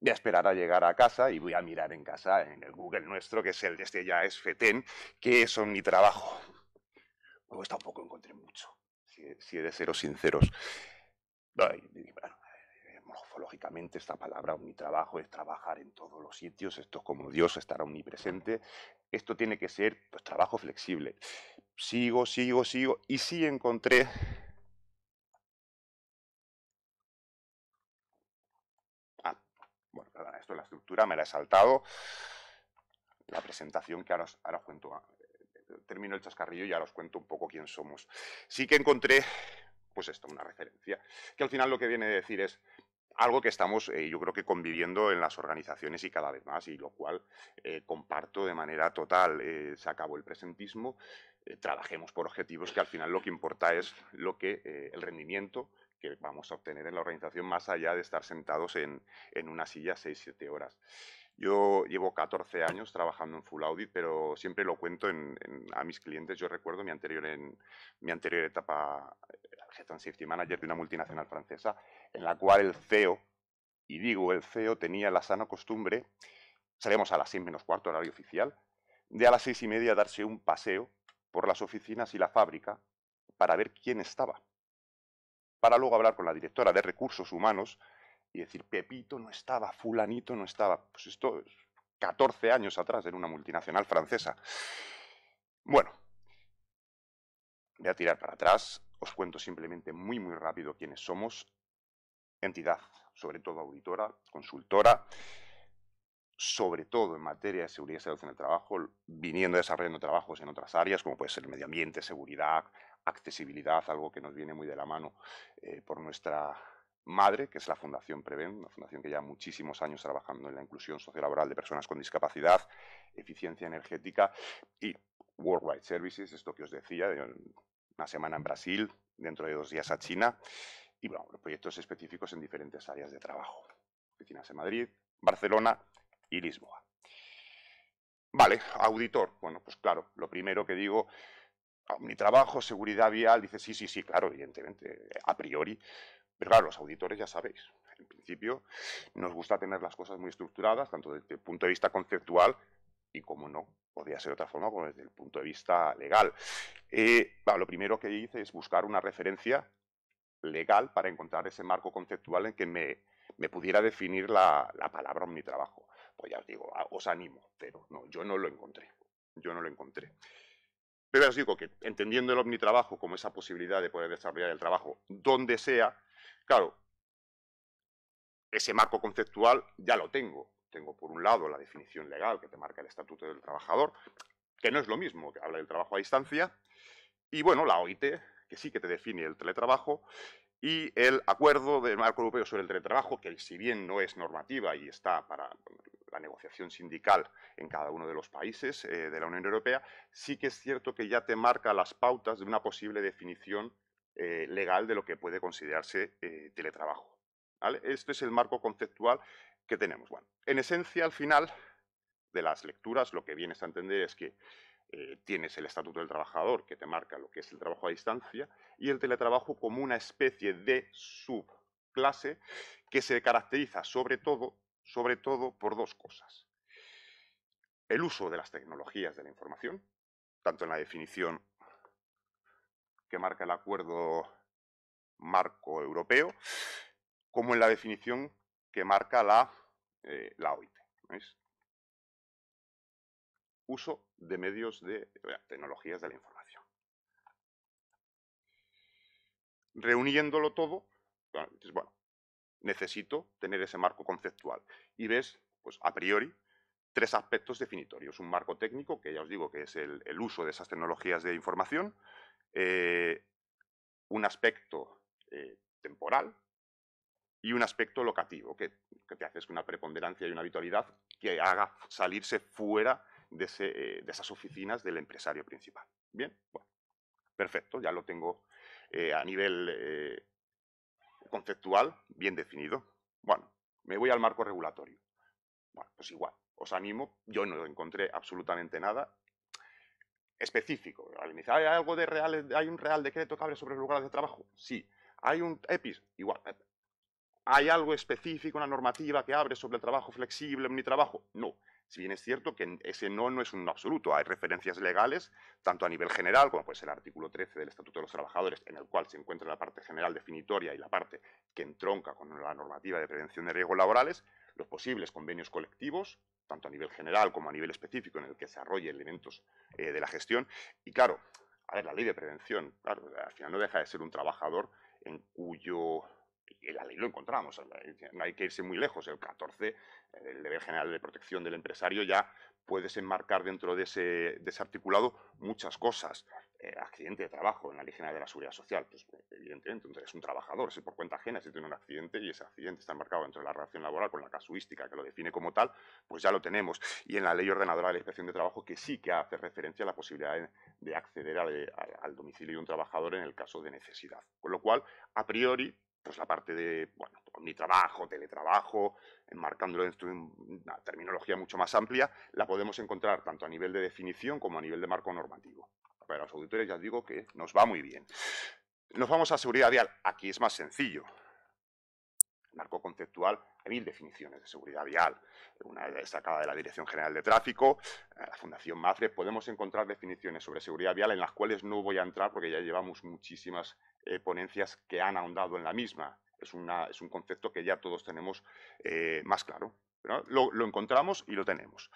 Voy a esperar a llegar a casa y voy a mirar en casa en el Google nuestro, que es el de este ya es FETEN, que es OmniTrabajo. Pues tampoco encontré mucho, si, he de seros sinceros. Lógicamente esta palabra, mi trabajo es trabajar en todos los sitios, esto es como Dios estar omnipresente, esto tiene que ser pues, trabajo flexible. Sigo, sigo, sigo, y sí encontré Ah, bueno, perdona, esto es la estructura, me la he saltado. La presentación que ahora os, ahora os cuento, ah, eh, termino el chascarrillo y ahora os cuento un poco quién somos. Sí que encontré, pues esto, una referencia, que al final lo que viene a decir es, algo que estamos, eh, yo creo que conviviendo en las organizaciones y cada vez más, y lo cual eh, comparto de manera total. Eh, se acabó el presentismo, trabajemos por objetivos que al final lo que importa es lo que el rendimiento que vamos a obtener en la organización más allá de estar sentados en, una silla 6-7 horas. Yo llevo 14 años trabajando en Full Audit, pero siempre lo cuento a mis clientes. Yo recuerdo mi anterior, en, mi anterior etapa Manager de una multinacional francesa, en la cual el CEO, y digo el CEO, tenía la sana costumbre, salíamos a las 100 menos cuarto, horario oficial, de a las seis y media darse un paseo por las oficinas y la fábrica para ver quién estaba. Para luego hablar con la directora de recursos humanos y decir, Pepito no estaba, fulanito no estaba. Pues esto es 14 años atrás en una multinacional francesa. Bueno, voy a tirar para atrás os cuento simplemente muy muy rápido quiénes somos. Entidad, sobre todo auditora, consultora, sobre todo en materia de seguridad y salud en el trabajo, viniendo desarrollando trabajos en otras áreas, como puede ser el medio ambiente, seguridad, accesibilidad, algo que nos viene muy de la mano eh, por nuestra madre, que es la Fundación Preven, una fundación que lleva muchísimos años trabajando en la inclusión sociolaboral de personas con discapacidad, eficiencia energética y Worldwide Services, esto que os decía, una semana en Brasil, dentro de dos días a China, y bueno, los proyectos específicos en diferentes áreas de trabajo. Oficinas en Madrid, Barcelona y Lisboa. Vale, auditor. Bueno, pues claro, lo primero que digo, ah, mi trabajo, seguridad vial, dice sí, sí, sí, claro, evidentemente, a priori. Pero claro, los auditores ya sabéis, en principio nos gusta tener las cosas muy estructuradas, tanto desde el punto de vista conceptual y como no podía ser de otra forma, pues desde el punto de vista legal. Eh, lo primero que hice es buscar una referencia legal para encontrar ese marco conceptual en que me, me pudiera definir la, palabra omnitrabajo trabajo. Pues ya os digo, os animo, pero no, yo no lo encontré. Yo no lo encontré. Pero ya os digo que entendiendo el omnitrabajo como esa posibilidad de poder desarrollar el trabajo donde sea, claro, ese marco conceptual ya lo tengo. Tengo por un lado la definición legal que te marca el Estatuto del Trabajador, que no es lo mismo, que habla del trabajo a distancia, y bueno, la OIT, que sí que te define el teletrabajo, y el acuerdo del marco europeo sobre el teletrabajo, que si bien no es normativa y está para la negociación sindical en cada uno de los países eh, de la Unión Europea, sí que es cierto que ya te marca las pautas de una posible definición eh, legal de lo que puede considerarse eh, teletrabajo. ¿vale? Este es el marco conceptual ¿Qué tenemos? Bueno, en esencia, al final de las lecturas, lo que vienes a entender es que eh, tienes el Estatuto del Trabajador, que te marca lo que es el trabajo a distancia, y el teletrabajo como una especie de subclase que se caracteriza sobre todo, sobre todo por dos cosas. El uso de las tecnologías de la información, tanto en la definición que marca el acuerdo marco europeo, como en la definición que marca la, eh, la OIT. Uso de medios de tecnologías de la información. Reuniéndolo todo, ah, bueno, necesito tener ese marco conceptual. Y ves, pues a priori, tres aspectos definitorios. Un marco técnico, que ya os digo que es el, uso de esas tecnologías de información. Eh, un aspecto eh, temporal, y un aspecto locativo, que, te hace una preponderancia y una habitualidad que haga salirse fuera de, eh, esas oficinas del empresario principal. Bien, perfecto, ya lo tengo eh, a nivel eh, conceptual bien definido. Bueno, me voy al marco regulatorio. Bueno, pues igual, os animo, yo no encontré absolutamente nada específico. al ¿hay algo de real, hay un real decreto que abre sobre lugares de trabajo? Sí. ¿Hay un EPIS? Igual, ¿Hay algo específico, una normativa que abre sobre el trabajo flexible, trabajo. No. Si bien es cierto que ese no no es un absoluto, hay referencias legales, tanto a nivel general, como pues el artículo 13 del Estatuto de los Trabajadores, en el cual se encuentra la parte general definitoria y la parte que entronca con la normativa de prevención de riesgos laborales, los posibles convenios colectivos, tanto a nivel general como a nivel específico, en el que se arrollen elementos eh, de la gestión. Y claro, a ver, la ley de prevención, claro, al final no deja de ser un trabajador en cuyo y la ley lo encontramos, no hay que irse muy lejos. El 14, el deber general de protección del empresario, ya puedes enmarcar dentro de ese, articulado muchas cosas. Eh, accidente de trabajo en la Ley General de la Seguridad Social, pues evidentemente entonces es un trabajador, es por cuenta ajena si tiene un accidente y ese accidente está enmarcado dentro de la relación laboral con la casuística que lo define como tal, pues ya lo tenemos. Y en la Ley Ordenadora de la Inspección de Trabajo que sí que hace referencia a la posibilidad de, acceder al domicilio de un trabajador en el caso de necesidad. Con lo cual, a priori, pues la parte de, bueno, trabajo, teletrabajo, enmarcándolo en una terminología mucho más amplia, la podemos encontrar tanto a nivel de definición como a nivel de marco normativo. Para los auditores ya os digo que nos va muy bien. Nos vamos a seguridad vial. Aquí es más sencillo. marco conceptual, hay mil definiciones de seguridad vial. Una destacada de la Dirección General de Tráfico, eh, la Fundación MAFRE, podemos encontrar definiciones sobre seguridad vial en las cuales no voy a entrar porque ya llevamos muchísimas eh, ponencias que han ahondado en la misma. Es, es un concepto que ya todos tenemos eh, más claro. lo encontramos y lo tenemos.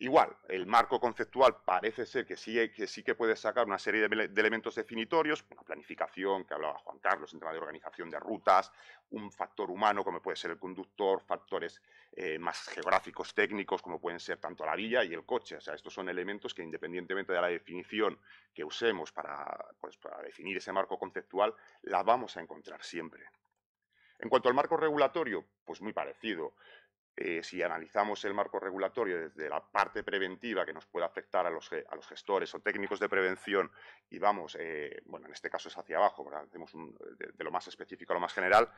Igual, el marco conceptual parece ser que sí que, sí que puede sacar una serie de, elementos definitorios, una planificación que hablaba Juan Carlos en tema de organización de rutas, un factor humano como puede ser el conductor, factores eh, más geográficos, técnicos, como pueden ser tanto la villa y el coche. O sea, estos son elementos que independientemente de la definición que usemos para, pues, para definir ese marco conceptual, la vamos a encontrar siempre. En cuanto al marco regulatorio, pues muy parecido. Eh, si analizamos el marco regulatorio desde la parte preventiva que nos puede afectar a los, gestores o técnicos de prevención y vamos, eh, bueno, en este caso es hacia abajo, hacemos de, lo más específico a lo más general,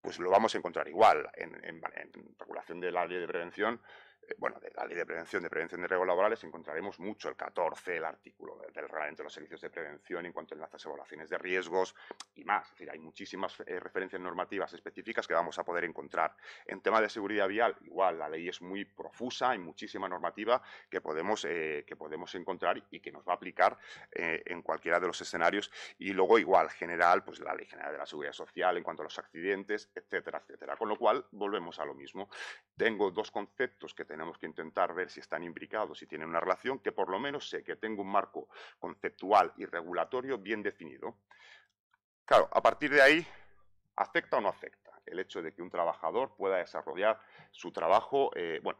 pues lo vamos a encontrar igual en regulación del área de prevención. Eh, bueno, de la Ley de Prevención, de Prevención de Riesgos Laborales, encontraremos mucho, el 14, el artículo del Reglamento de los Servicios de Prevención en cuanto a las evaluaciones de riesgos y más. Es decir, hay muchísimas eh, referencias normativas específicas que vamos a poder encontrar. En tema de seguridad vial, igual, la ley es muy profusa, hay muchísima normativa que podemos, eh, que podemos encontrar y que nos va a aplicar en cualquiera de los escenarios. Y luego, igual, general, pues la Ley General de la Seguridad Social en cuanto a los accidentes, etcétera, etcétera. Con lo cual, volvemos a lo mismo. Tengo dos conceptos que te tenemos que intentar ver si están imbricados, si tienen una relación, que por lo menos sé que tengo un marco conceptual y regulatorio bien definido. Claro, a partir de ahí, ¿afecta o no afecta? el hecho de que un trabajador pueda desarrollar su trabajo, eh, bueno,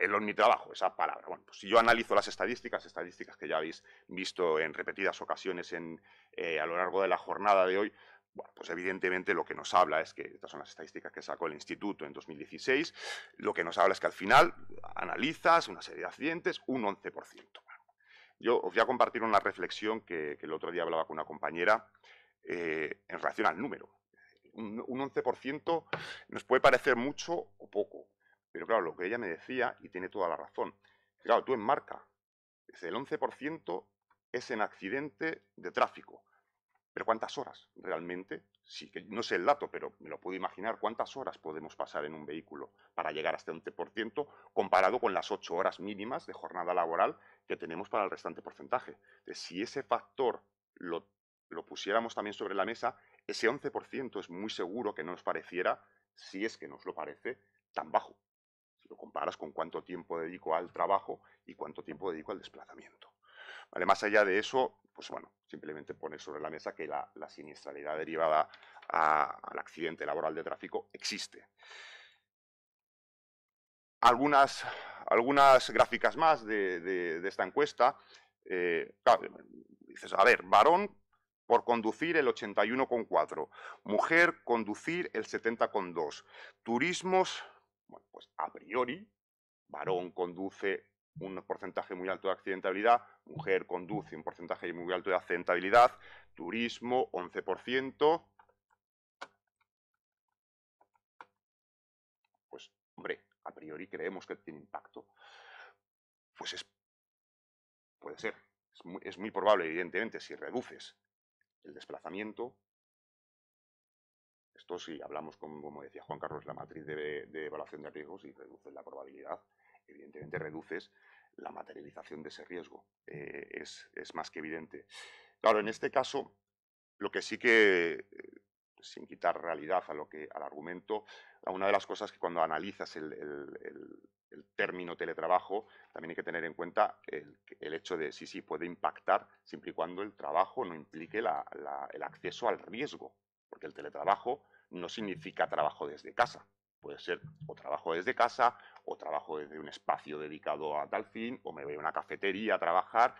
el, mi trabajo, esa palabra. Bueno, pues si yo analizo las estadísticas, estadísticas que ya habéis visto en repetidas ocasiones eh, a lo largo de la jornada de hoy, bueno, pues evidentemente lo que nos habla es que, estas son las estadísticas que sacó el instituto en 2016, lo que nos habla es que al final analizas una serie de accidentes, un 11%. yo os voy a compartir una reflexión que, el otro día hablaba con una compañera eh, en relación al número. Un, 11% nos puede parecer mucho o poco, pero claro, lo que ella me decía, y tiene toda la razón, claro, tú enmarca, el 11% es en accidente de tráfico. Pero ¿cuántas horas realmente? Sí, que no sé el dato, pero me lo puedo imaginar. ¿Cuántas horas podemos pasar en un vehículo para llegar hasta este 11% comparado con las 8 horas mínimas de jornada laboral que tenemos para el restante porcentaje? si ese factor lo, lo pusiéramos también sobre la mesa, ese 11% es muy seguro que no nos pareciera, si es que nos lo parece, tan bajo. Si lo comparas con cuánto tiempo dedico al trabajo y cuánto tiempo dedico al desplazamiento. Además, más allá de eso, pues bueno, simplemente pone sobre la mesa que la, siniestralidad derivada al accidente laboral de tráfico existe. Algunas, algunas gráficas más de, esta encuesta. Eh, dices, a ver, varón por conducir el 81,4, mujer conducir el 70,2, turismos, bueno, pues a priori, varón conduce un porcentaje muy alto de accidentabilidad, mujer conduce un porcentaje muy alto de accidentabilidad, turismo 11%, pues hombre, a priori creemos que tiene impacto. Pues es, puede ser, es muy, probable, evidentemente, si reduces el desplazamiento, esto si hablamos, con, como decía Juan Carlos, la matriz de evaluación de riesgos y reduces la probabilidad evidentemente reduces la materialización de ese riesgo. Eh, es, más que evidente. Claro, en este caso, lo que sí que, eh, sin quitar realidad a lo al argumento, una de las cosas que cuando analizas el, término teletrabajo, también hay que tener en cuenta el, hecho de si sí, sí puede impactar, siempre y cuando el trabajo no implique el acceso al riesgo, porque el teletrabajo no significa trabajo desde casa. Puede ser o trabajo desde casa, o trabajo desde un espacio dedicado a tal fin, o me voy a una cafetería a trabajar.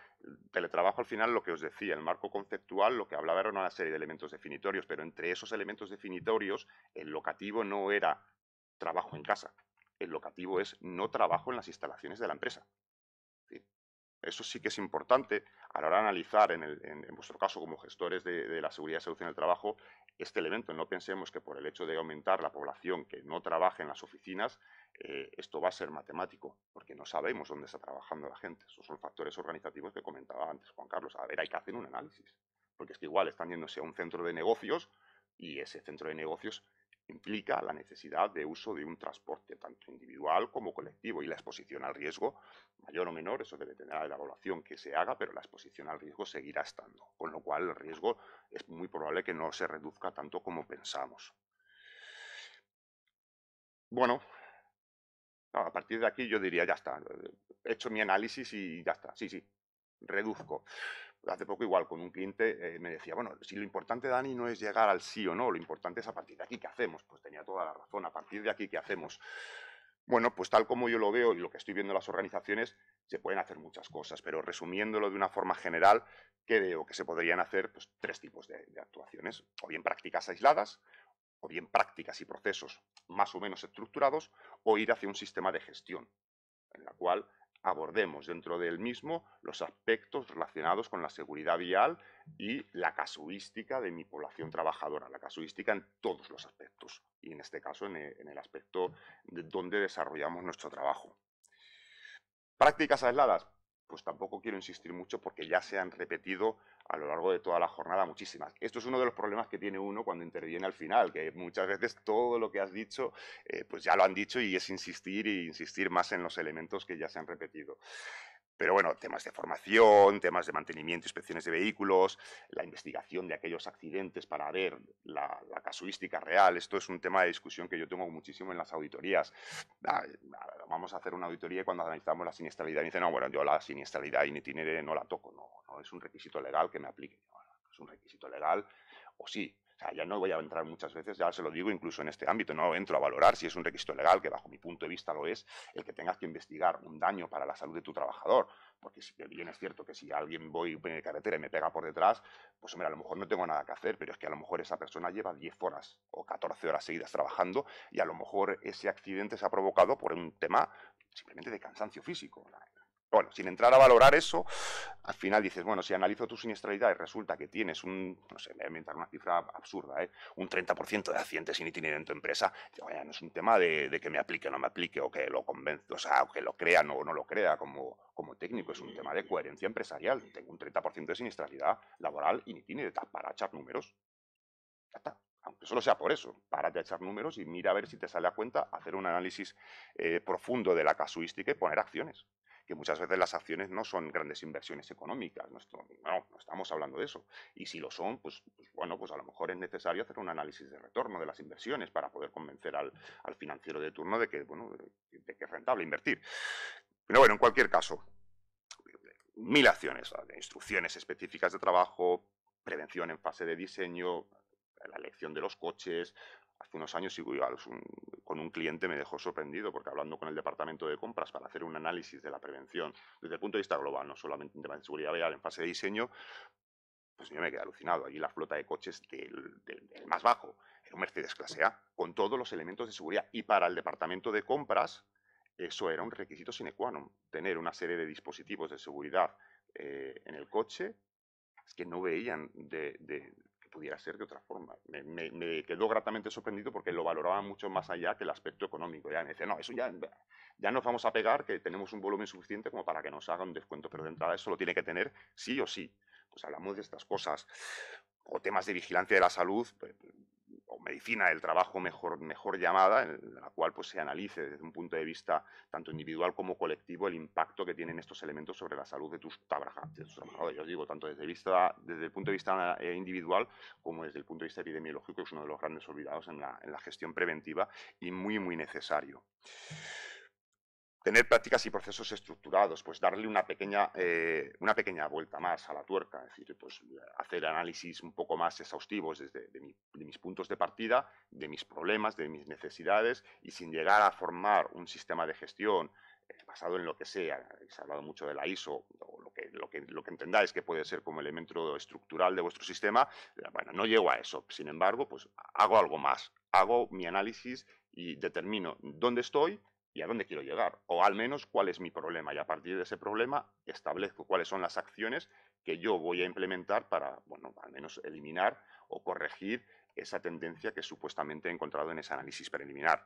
teletrabajo al final lo que os decía, el marco conceptual, lo que hablaba era una serie de elementos definitorios, pero entre esos elementos definitorios el locativo no era trabajo en casa, el locativo es no trabajo en las instalaciones de la empresa. Eso sí que es importante a la hora de analizar, en, vuestro caso como gestores de, de, la seguridad y salud en el trabajo, este elemento. No pensemos que por el hecho de aumentar la población que no trabaje en las oficinas, eh, esto va a ser matemático, porque no sabemos dónde está trabajando la gente. Esos son factores organizativos que comentaba antes Juan Carlos. A ver, hay que hacer un análisis, porque es que igual están yéndose a un centro de negocios y ese centro de negocios implica la necesidad de uso de un transporte tanto individual como colectivo y la exposición al riesgo, mayor o menor, eso dependerá de la evaluación que se haga, pero la exposición al riesgo seguirá estando, con lo cual el riesgo es muy probable que no se reduzca tanto como pensamos. Bueno, a partir de aquí yo diría, ya está, eh, he hecho mi análisis y ya está, sí, sí, reduzco. Hace poco igual con un cliente eh, me decía, bueno, si lo importante, Dani, no es llegar al sí o no, lo importante es a partir de aquí qué hacemos. Pues tenía toda la razón, a partir de aquí qué hacemos. Bueno, pues tal como yo lo veo y lo que estoy viendo en las organizaciones, se pueden hacer muchas cosas, pero resumiéndolo de una forma general, que veo que se podrían hacer pues, tres tipos de actuaciones, o bien prácticas aisladas, o bien prácticas y procesos más o menos estructurados, o ir hacia un sistema de gestión, en la cual abordemos dentro del mismo los aspectos relacionados con la seguridad vial y la casuística de mi población trabajadora, la casuística en todos los aspectos y en este caso en eh, el aspecto de donde desarrollamos nuestro trabajo. Prácticas aisladas, pues tampoco quiero insistir mucho porque ya se han repetido a lo largo de toda la jornada muchísimas. Esto es uno de los problemas que tiene uno cuando interviene al final, que muchas veces todo lo que has dicho, eh, pues ya lo han dicho y es insistir y insistir más en los elementos que ya se han repetido. Pero bueno, temas de formación, temas de mantenimiento, inspecciones de vehículos, la investigación de aquellos accidentes para ver la, casuística real. Esto es un tema de discusión que yo tengo muchísimo en las auditorías. Ah, vamos a hacer una auditoría y cuando analizamos la siniestralidad y dicen, no, bueno, yo la siniestralidad in itinere no la toco, no, es un requisito legal que me aplique. es un requisito legal, o sí, sea, no voy a entrar muchas veces, ya se lo digo incluso en este ámbito, no entro a valorar si es un requisito legal, que bajo mi punto de vista lo es, el que tengas que investigar un daño para la salud de tu trabajador. Porque si bien es cierto que si alguien voy en carretera y me pega por detrás, pues hombre, a lo mejor no tengo nada que hacer, pero es que a lo mejor esa persona lleva 10 horas o 14 horas seguidas trabajando y a lo mejor ese accidente se ha provocado por un tema simplemente de cansancio físico. Bueno, sin entrar a valorar eso, al final dices, bueno, si analizo tu siniestralidad y resulta que tienes un, no sé, voy a inventar una cifra absurda, ¿eh? un 30% de accidentes sin itinerario en tu empresa, vaya, no es un tema de, que me aplique o no me aplique, o que lo convenzo, o sea, o que lo crea o no, lo crea como, técnico, es un tema de coherencia empresarial. Tengo un 30% de siniestralidad laboral y ni tiene para echar números. Ya está aunque solo sea por eso, para de echar números y mira a ver si te sale a cuenta hacer un análisis eh, profundo de la casuística y poner acciones que muchas veces las acciones no son grandes inversiones económicas, no, no, estamos hablando de eso. Y si lo son, pues, pues, bueno, pues a lo mejor es necesario hacer un análisis de retorno de las inversiones para poder convencer al, financiero de turno de que, bueno, de que es rentable invertir. Pero bueno, en cualquier caso, mil acciones, instrucciones específicas de trabajo, prevención en fase de diseño, la elección de los coches, hace unos años con un cliente me dejó sorprendido porque hablando con el departamento de compras para hacer un análisis de la prevención desde el punto de vista global, no solamente en de seguridad vial, en fase de diseño, pues yo me quedé alucinado. Allí la flota de coches del, más bajo era un Mercedes clase A con todos los elementos de seguridad y para el departamento de compras eso era un requisito sine qua non, tener una serie de dispositivos de seguridad eh, en el coche es que no veían de pudiera ser de otra forma. Me, quedó gratamente sorprendido porque lo valoraba mucho más allá que el aspecto económico. Ya me decía, no, eso ya, ya nos vamos a pegar, que tenemos un volumen suficiente como para que nos hagan un descuento, pero de entrada eso lo tiene que tener sí o sí. Pues hablamos de estas cosas. O temas de vigilancia de la salud, pues, medicina del trabajo mejor, mejor llamada, en la cual pues, se analice desde un punto de vista tanto individual como colectivo el impacto que tienen estos elementos sobre la salud de tus, trabajadores. Yo digo, tanto desde, el punto de vista eh, individual como desde el punto de vista epidemiológico, es uno de los grandes olvidados en la, en la gestión preventiva y muy, muy necesario tener prácticas y procesos estructurados, pues darle una pequeña, eh, una pequeña vuelta más a la tuerca, es decir, pues eh, hacer análisis un poco más exhaustivos desde de mis puntos de partida, de mis problemas, de mis necesidades, y sin llegar a formar un sistema de gestión eh, basado en lo que sea, se hablado mucho de la ISO, o lo que, lo que entendáis que puede ser como elemento estructural de vuestro sistema, bueno, no llego a eso, sin embargo, pues hago algo más, hago mi análisis y determino dónde estoy, y a dónde quiero llegar, o al menos cuál es mi problema. Y a partir de ese problema establezco cuáles son las acciones que yo voy a implementar para, bueno, al menos eliminar o corregir esa tendencia que supuestamente he encontrado en ese análisis preliminar.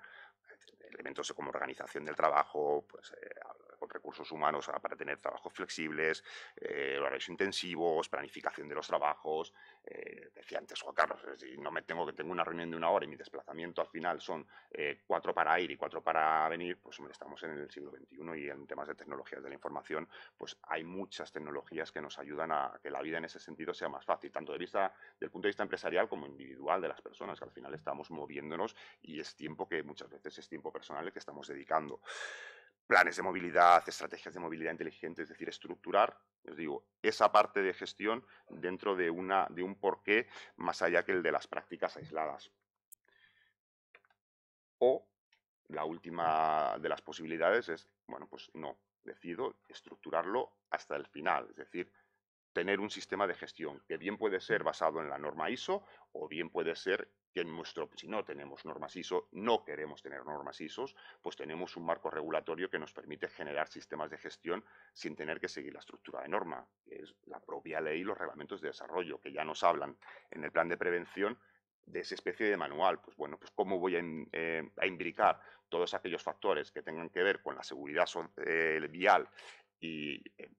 Elementos como organización del trabajo, pues, eh, recursos humanos para tener trabajos flexibles, eh, horarios intensivos, planificación de los trabajos. Eh, decía antes Juan Carlos, si no me tengo que tengo una reunión de una hora y mi desplazamiento al final son eh, cuatro para ir y cuatro para venir, pues estamos en el siglo XXI y en temas de tecnologías de la información, pues hay muchas tecnologías que nos ayudan a que la vida en ese sentido sea más fácil, tanto de vista, del punto de vista empresarial como individual de las personas, que al final estamos moviéndonos y es tiempo que muchas veces es tiempo personal el que estamos dedicando planes de movilidad, estrategias de movilidad inteligente, es decir, estructurar, os digo, esa parte de gestión dentro de, una, de un porqué más allá que el de las prácticas aisladas. O la última de las posibilidades es, bueno, pues no, decido estructurarlo hasta el final, es decir, tener un sistema de gestión que bien puede ser basado en la norma ISO o bien puede ser que en nuestro, si no tenemos normas ISO, no queremos tener normas ISO, pues tenemos un marco regulatorio que nos permite generar sistemas de gestión sin tener que seguir la estructura de norma, que es la propia ley y los reglamentos de desarrollo, que ya nos hablan en el plan de prevención de esa especie de manual. Pues bueno, pues cómo voy a, eh, imbricar todos aquellos factores que tengan que ver con la seguridad eh, vial y eh,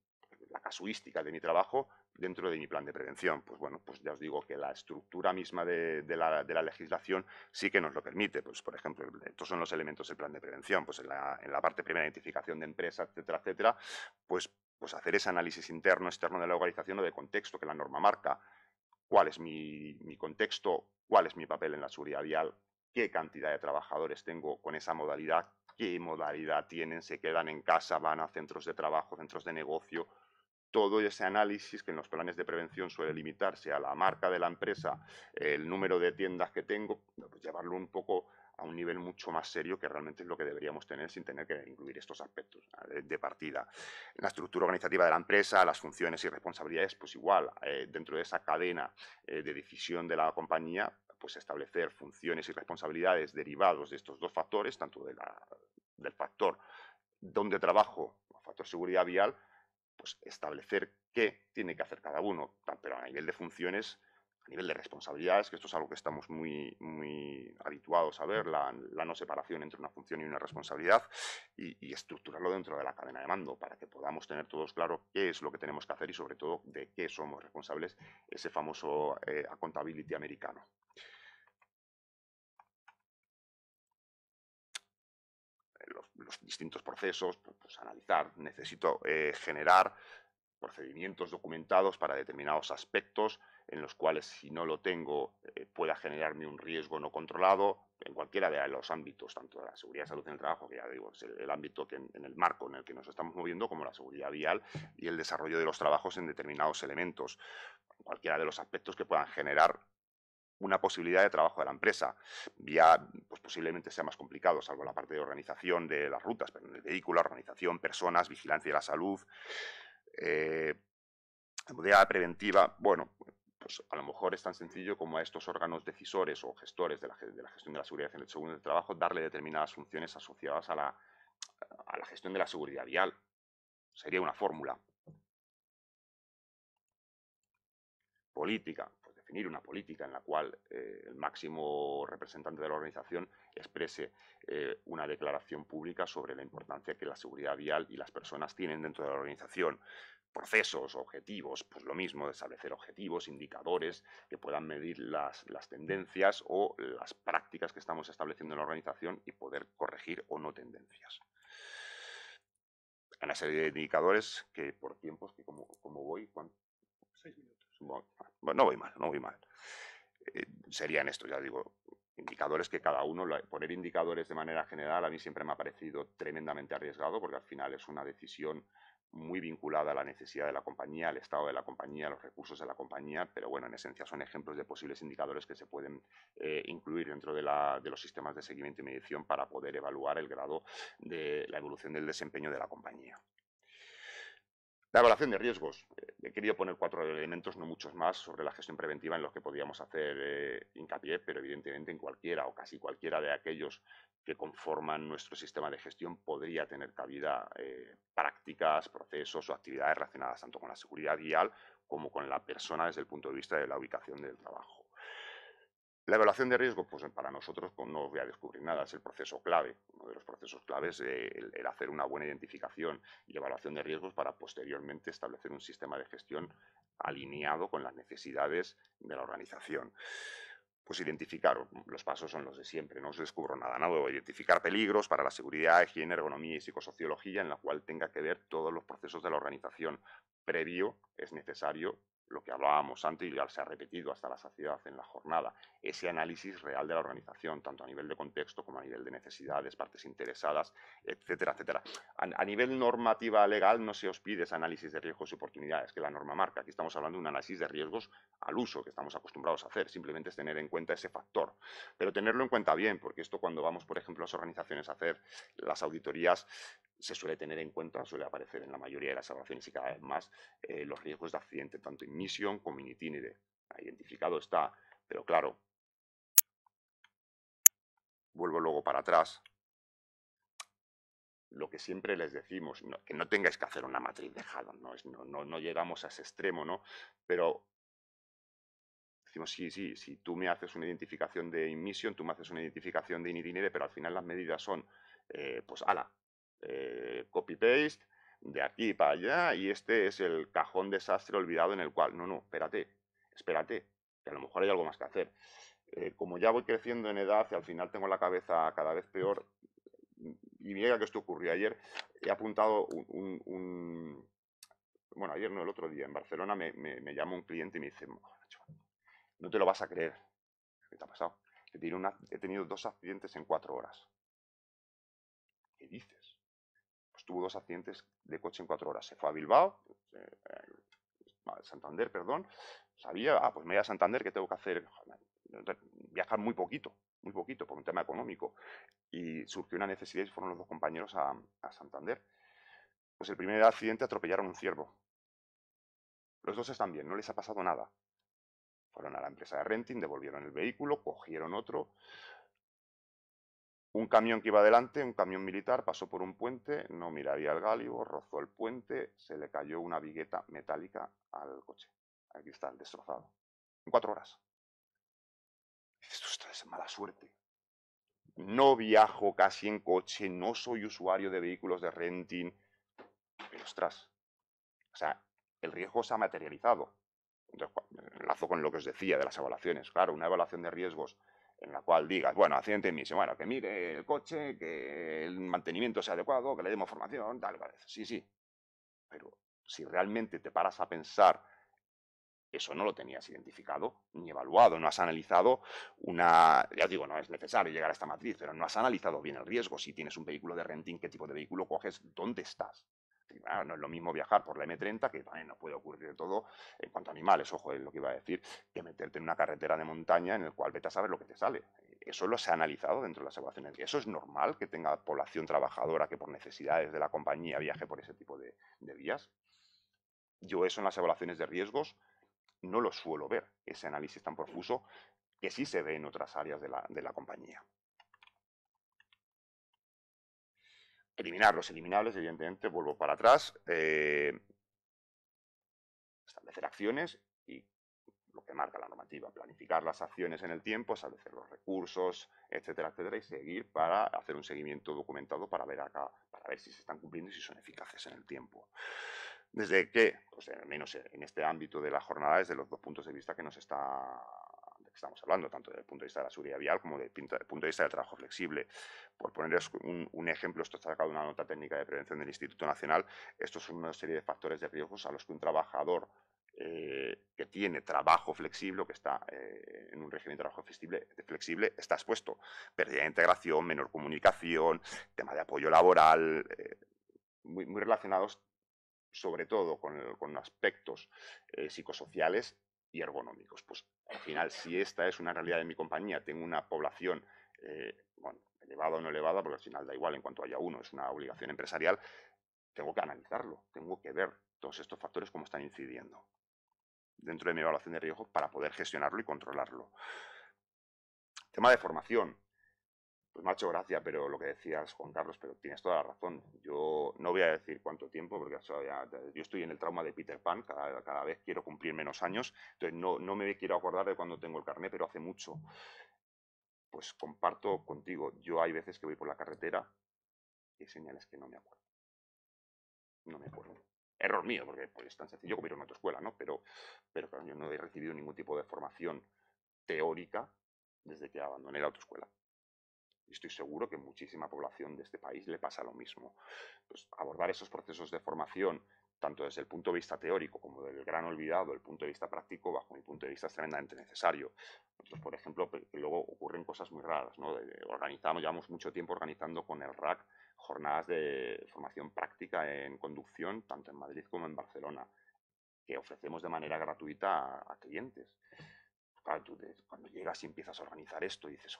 la casuística de mi trabajo dentro de mi plan de prevención. Pues bueno, pues ya os digo que la estructura misma de, la, legislación sí que nos lo permite. Pues por ejemplo, estos son los elementos del plan de prevención. Pues en la, parte primera, identificación de empresa, etcétera, etcétera, pues, pues hacer ese análisis interno, externo de la organización o de contexto que la norma marca. ¿Cuál es mi, mi contexto? ¿Cuál es mi papel en la seguridad vial? ¿Qué cantidad de trabajadores tengo con esa modalidad? ¿Qué modalidad tienen? ¿Se quedan en casa? ¿Van a centros de trabajo, centros de negocio? todo ese análisis que en los planes de prevención suele limitarse a la marca de la empresa, el número de tiendas que tengo, pues llevarlo un poco a un nivel mucho más serio que realmente es lo que deberíamos tener sin tener que incluir estos aspectos de partida. La estructura organizativa de la empresa, las funciones y responsabilidades, pues igual, eh, dentro de esa cadena eh, de decisión de la compañía, pues establecer funciones y responsabilidades derivados de estos dos factores, tanto del factor donde trabajo, factor seguridad vial, pues establecer qué tiene que hacer cada uno, pero a nivel de funciones, a nivel de responsabilidades, que esto es algo que estamos muy, muy habituados a ver, la, no separación entre una función y una responsabilidad, y, estructurarlo dentro de la cadena de mando, para que podamos tener todos claro qué es lo que tenemos que hacer y sobre todo de qué somos responsables, ese famoso eh, accountability americano. distintos procesos, pues, analizar, necesito eh, generar procedimientos documentados para determinados aspectos en los cuales si no lo tengo eh, pueda generarme un riesgo no controlado en cualquiera de los ámbitos, tanto la seguridad y salud en el trabajo, que ya digo, es el, ámbito en, el marco en el que nos estamos moviendo, como la seguridad vial y el desarrollo de los trabajos en determinados elementos, cualquiera de los aspectos que puedan generar una posibilidad de trabajo de la empresa. Ya, pues posiblemente sea más complicado, salvo la parte de organización de las rutas, pero en el vehículo, organización, personas, vigilancia de la salud, eh, modalidad preventiva, bueno, pues a lo mejor es tan sencillo como a estos órganos decisores o gestores de la, gestión de la seguridad en el segundo de trabajo darle determinadas funciones asociadas a la, a la gestión de la seguridad vial. Sería una fórmula. Política definir una política en la cual eh, el máximo representante de la organización exprese eh, una declaración pública sobre la importancia que la seguridad vial y las personas tienen dentro de la organización. Procesos, objetivos, pues lo mismo, de establecer objetivos, indicadores que puedan medir las, tendencias o las prácticas que estamos estableciendo en la organización y poder corregir o no tendencias una serie de indicadores que por tiempos, que como, voy, cuántos Seis minutos. Bueno, no voy mal, no voy mal. Eh, serían estos, ya digo, indicadores que cada uno, poner indicadores de manera general a mí siempre me ha parecido tremendamente arriesgado porque al final es una decisión muy vinculada a la necesidad de la compañía, al estado de la compañía, a los recursos de la compañía, pero bueno, en esencia son ejemplos de posibles indicadores que se pueden eh, incluir dentro de, de, los sistemas de seguimiento y medición para poder evaluar el grado de la evolución del desempeño de la compañía. La evaluación de riesgos. he querido poner cuatro elementos, no muchos más, sobre la gestión preventiva en los que podríamos hacer eh, hincapié, pero evidentemente en cualquiera o casi cualquiera de aquellos que conforman nuestro sistema de gestión podría tener cabida eh, prácticas, procesos o actividades relacionadas tanto con la seguridad vial como con la persona desde el punto de vista de la ubicación del trabajo. La evaluación de riesgo, pues para nosotros pues, no voy a descubrir nada, es el proceso clave. Uno de los procesos claves es eh, el, hacer una buena identificación y evaluación de riesgos para posteriormente establecer un sistema de gestión alineado con las necesidades de la organización. Pues identificar, los pasos son los de siempre, no os descubro nada Nada. identificar peligros para la seguridad, higiene, ergonomía y psicosociología en la cual tenga que ver todos los procesos de la organización. Previo es necesario lo que hablábamos antes y ya se ha repetido hasta la saciedad en la jornada, ese análisis real de la organización, tanto a nivel de contexto como a nivel de necesidades, partes interesadas, etcétera, etcétera. A, a nivel normativa legal no se os pide ese análisis de riesgos y oportunidades que la norma marca. Aquí estamos hablando de un análisis de riesgos al uso que estamos acostumbrados a hacer, simplemente es tener en cuenta ese factor. Pero tenerlo en cuenta bien, porque esto cuando vamos, por ejemplo, a las organizaciones a hacer las auditorías, se suele tener en cuenta, suele aparecer en la mayoría de las evaluaciones y cada vez más, eh, los riesgos de accidente, tanto inmisión como en Identificado está, pero claro, vuelvo luego para atrás. Lo que siempre les decimos, que no tengáis que hacer una matriz de Haddon, ¿no? llegamos a ese extremo, ¿no? Pero decimos, sí, sí, si tú me haces una identificación de inmisión tú me haces una identificación de in pero al final las medidas son, eh, pues, ala, eh, copy-paste de aquí para allá y este es el cajón desastre olvidado en el cual, no, no, espérate, espérate, que a lo mejor hay algo más que hacer. Eh, como ya voy creciendo en edad y al final tengo la cabeza cada vez peor, y mira que esto ocurrió ayer, he apuntado un, bueno, ayer no, el otro día en Barcelona me, me, un cliente y me dice, no te lo vas a creer, ¿qué te ha pasado? He tenido, una, he tenido dos accidentes en cuatro horas. ¿Qué dices? tuvo dos accidentes de coche en cuatro horas. Se fue a Bilbao, pues, eh, eh, a Santander, perdón. Sabía, ah, pues me voy a Santander, que tengo que hacer? Viajar muy poquito, muy poquito, por un tema económico. Y surgió una necesidad y fueron los dos compañeros a Santander. Pues el primer accidente atropellaron un ciervo. Los dos están bien, no les ha pasado nada. Fueron a la empresa de renting, devolvieron el vehículo, cogieron otro. Un camión que iba adelante, un camión militar, pasó por un puente, no miraría el gálibo, rozó el puente, se le cayó una vigueta metálica al coche, Aquí está destrozado. En cuatro horas. Esto es mala suerte. No viajo casi en coche, no soy usuario de vehículos de renting. Pero ostras, o sea, el riesgo se ha materializado. enlazo con lo que os decía de las evaluaciones. Claro, una evaluación de riesgos en la cual digas, bueno, accidente misión, bueno, que mire el coche, que el mantenimiento sea adecuado, que le demos formación, tal, tal, sí, sí. Pero si realmente te paras a pensar, eso no lo tenías identificado ni evaluado, no has analizado una, ya digo, no es necesario llegar a esta matriz, pero no has analizado bien el riesgo, si tienes un vehículo de renting, qué tipo de vehículo coges, dónde estás, no es lo mismo viajar por la M30, que no puede ocurrir todo en cuanto a animales, ojo, es lo que iba a decir, que meterte en una carretera de montaña en el cual vete a saber lo que te sale. Eso lo se ha analizado dentro de las evaluaciones. Eso es normal que tenga población trabajadora que por necesidades de la compañía viaje por ese tipo de, vías. Yo eso en las evaluaciones de riesgos no lo suelo ver, ese análisis tan profuso que sí se ve en otras áreas de la compañía. eliminar los eliminables, evidentemente, vuelvo para atrás, eh, establecer acciones y lo que marca la normativa, planificar las acciones en el tiempo, establecer los recursos, etcétera, etcétera, y seguir para hacer un seguimiento documentado para ver acá, para ver si se están cumpliendo y si son eficaces en el tiempo. Desde que, pues al menos en este ámbito de la jornada, desde los dos puntos de vista que nos está estamos hablando, tanto desde el punto de vista de la seguridad vial como desde el punto de vista del trabajo flexible. Por ponerles un, ejemplo, esto está sacado de una nota técnica de prevención del Instituto Nacional, estos son una serie de factores de riesgos a los que un trabajador eh, que tiene trabajo flexible, que está eh, en un régimen de trabajo flexible, flexible, está expuesto. Pérdida de integración, menor comunicación, tema de apoyo laboral, eh, muy, relacionados sobre todo con, con aspectos psicosociales y ergonómicos. Pues al final, si esta es una realidad de mi compañía, tengo una población, eh, elevada o no elevada, porque al final da igual en cuanto haya uno, es una obligación empresarial, tengo que analizarlo, tengo que ver todos estos factores cómo están incidiendo dentro de mi evaluación de riesgo para poder gestionarlo y controlarlo. Tema de formación. Pues me ha hecho gracia, pero lo que decías, Juan Carlos, pero tienes toda la razón. Yo no voy a decir cuánto tiempo, porque yo estoy en el trauma de Peter Pan, cada, vez quiero cumplir menos años, entonces no, me quiero acordar de cuando tengo el carnet, pero hace mucho. Pues comparto contigo, yo hay veces que voy por la carretera y señales que no me acuerdo. No me acuerdo. Error mío, porque pues, es tan sencillo como ir a una autoescuela, ¿no? Pero, pero claro, yo no he recibido ningún tipo de formación teórica desde que abandoné la autoescuela estoy seguro que muchísima población de este país le pasa lo mismo. Pues, abordar esos procesos de formación, tanto desde el punto de vista teórico como del gran olvidado, el punto de vista práctico, bajo mi punto de vista es tremendamente necesario. Nosotros, por ejemplo, luego ocurren cosas muy raras. ¿no? Organizamos, llevamos mucho tiempo organizando con el RAC jornadas de formación práctica en conducción, tanto en Madrid como en Barcelona, que ofrecemos de manera gratuita a, clientes. Claro, cuando llegas y empiezas a organizar esto, dices,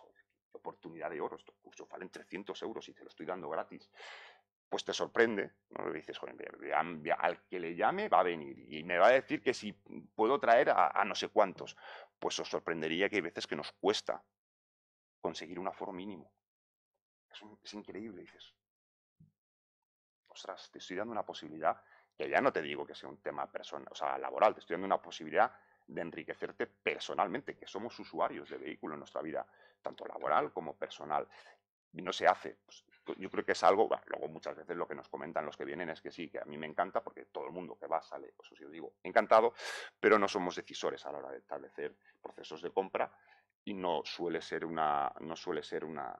oportunidad de oro, estos cursos valen 300 euros y te lo estoy dando gratis, pues te sorprende, ¿no? Le dices, al que le llame va a venir y me va a decir que si puedo traer a, no sé cuántos, pues os sorprendería que hay veces que nos cuesta conseguir un aforo mínimo. Es, es increíble, dices. Ostras, te estoy dando una posibilidad, que ya no te digo que sea un tema personal, o sea, laboral, te estoy dando una posibilidad de enriquecerte personalmente, que somos usuarios de vehículo en nuestra vida tanto laboral como personal. Y no se hace. Pues, pues, yo creo que es algo, luego muchas veces lo que nos comentan los que vienen es que sí, que a mí me encanta porque todo el mundo que va sale, eso pues, sí os digo, encantado, pero no somos decisores a la hora de establecer procesos de compra y no suele ser una, no suele ser una,